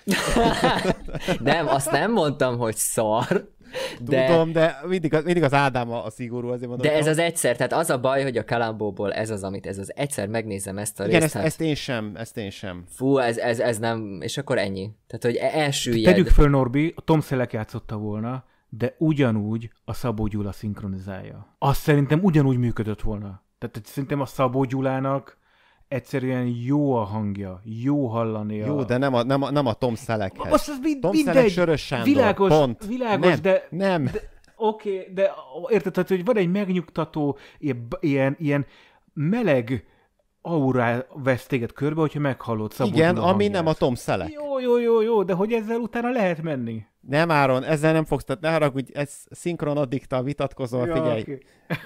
nem, azt nem mondtam, hogy szar de, Tudom, de mindig, mindig az Ádám a, szigorú, azért mondom. De ez az egyszer, tehát az a baj, hogy a kalambóból ez az, amit ez az egyszer megnézem ezt a Igen, részt. Igen, ezt, hát... ezt, én sem, ezt én sem. Fú, ez, ez, ez nem, és akkor ennyi. Tehát, hogy e- elsüllyed. Tegyük föl, Norbi, a Tom Szelek játszotta volna, de ugyanúgy a Szabó Gyula szinkronizálja. Azt szerintem ugyanúgy működött volna. Tehát szerintem a Szabó Gyulának egyszerűen jó a hangja, jó hallani a... Jó, de nem a, nem a, nem a Tom Szelekhez. Most az mind, Tom mindegy. Selleck, Sörös Sándor, világos, pont. Világos, nem, de... Nem. De, Oké, okay, de érted, tehát, hogy van egy megnyugtató, ilyen, ilyen meleg aurá vesz téged körbe, hogyha meghallod Igen, ami nem a Tom Szelek. Jó, jó, jó, jó, de hogy ezzel utána lehet menni? Nem, Áron, ezzel nem fogsz, tehát ne haragudj, ez szinkron addiktal vitatkozol, ja, figyelj. Okay.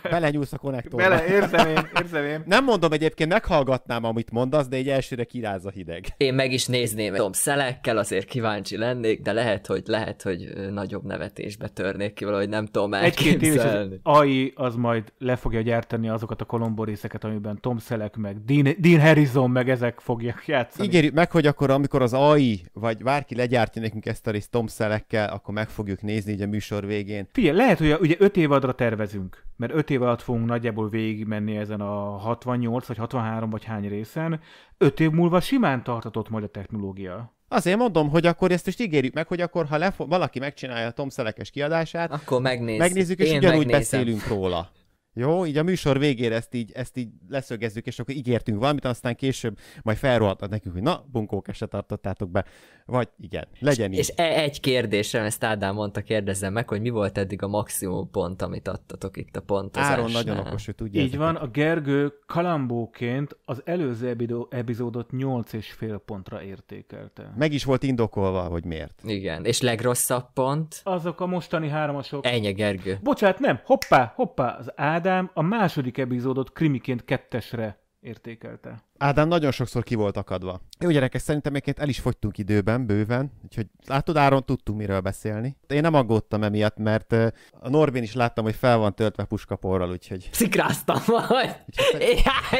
Belenyúlsz a konnektorba. Bele, érzem én, érzem én. Nem mondom egyébként, meghallgatnám, amit mondasz, de egy elsőre kiráz a hideg. Én meg is nézném, tudom, szelekkel azért kíváncsi lennék, de lehet, hogy lehet, hogy nagyobb nevetésbe törnék ki valahogy, nem tudom elképzelni. Egy-két az AI az majd le fogja gyártani azokat a kolomborészeket, amiben Tom Szelek meg Dean, Dean Harrison meg ezek fogják játszani. Ígérjük meg, hogy akkor amikor az AI, vagy bárki legyártja nekünk ezt a részt Tom Szelek filmekkel, akkor meg fogjuk nézni így a műsor végén. Figyelj, lehet, hogy a, ugye 5 év adra tervezünk, mert 5 év alatt fogunk nagyjából végigmenni ezen a 68 vagy 63 vagy hány részen. 5 év múlva simán tartatott majd a technológia. Azért mondom, hogy akkor ezt most ígérjük meg, hogy akkor, ha lefo- valaki megcsinálja a Tom Szelekes kiadását, akkor megnézzük, megnézzük, és Én ugyanúgy megnézem. beszélünk róla. Jó, így a műsor végére ezt így, ezt így leszögezzük, és akkor ígértünk valamit, aztán később majd felrohatnak nekünk, hogy na, bunkók se tartottátok be. Vagy igen, legyen és, így. És e- egy kérdésem, ezt Ádám mondta, kérdezzem meg, hogy mi volt eddig a maximum pont, amit adtatok itt a pontozásnál. Áron nagyon okos, hogy tudja. Így ezeket. van, a Gergő kalambóként az előző epizódot 8 és fél pontra értékelte. Meg is volt indokolva, hogy miért. Igen, és legrosszabb pont? Azok a mostani hármasok. Ennyi, Gergő. Bocsát, nem, hoppá, hoppá, az Ádám Ádám a második epizódot krimiként kettesre értékelte. Ádám nagyon sokszor ki volt akadva. Jó gyerekek, szerintem egyébként el is fogytunk időben, bőven, úgyhogy látod, Áron, tudtunk miről beszélni. Én nem aggódtam emiatt, mert eh, a Norbin is láttam, hogy fel van töltve puskaporral, úgyhogy... Szikráztam vagy? Úgyhogy...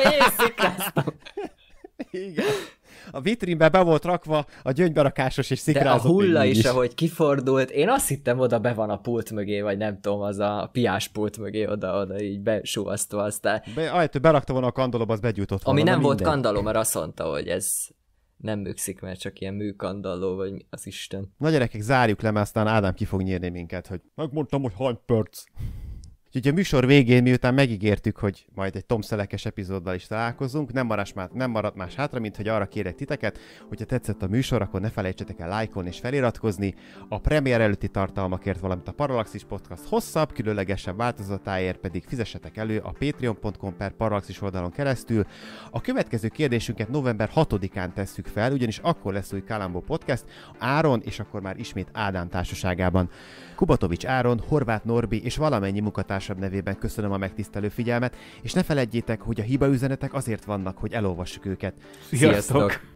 Én szikráztam! Igen a vitrínbe be volt rakva a gyöngybarakásos és szikrázott. De a hulla is, is, ahogy kifordult, én azt hittem oda be van a pult mögé, vagy nem tudom, az a piás pult mögé oda-oda így besúvasztva aztán. Be, hogy berakta volna a kandalom, az begyújtott volna. Ami nem volt minden. kandalom, mert azt mondta, hogy ez nem műkszik, mert csak ilyen műkandalló, vagy az Isten. Na gyerekek, zárjuk le, mert aztán Ádám ki fog nyírni minket, hogy megmondtam, hogy hány perc. Úgyhogy a műsor végén, miután megígértük, hogy majd egy Tom Szelekes epizóddal is találkozunk, nem maradt, más, nem maradt más hátra, mint hogy arra kérek titeket, hogyha tetszett a műsor, akkor ne felejtsetek el lájkolni és feliratkozni. A premier előtti tartalmakért, valamint a Parallaxis Podcast hosszabb, különlegesebb változatáért pedig fizessetek elő a patreon.com per Parallaxis oldalon keresztül. A következő kérdésünket november 6-án tesszük fel, ugyanis akkor lesz új Kalambó Podcast, Áron és akkor már ismét Ádám társaságában. Kubatovics Áron, Horváth Norbi és valamennyi munkatárs legkedvesebb nevében köszönöm a megtisztelő figyelmet, és ne feledjétek, hogy a hiba üzenetek azért vannak, hogy elolvassuk őket. Sziasztok! Sziasztok!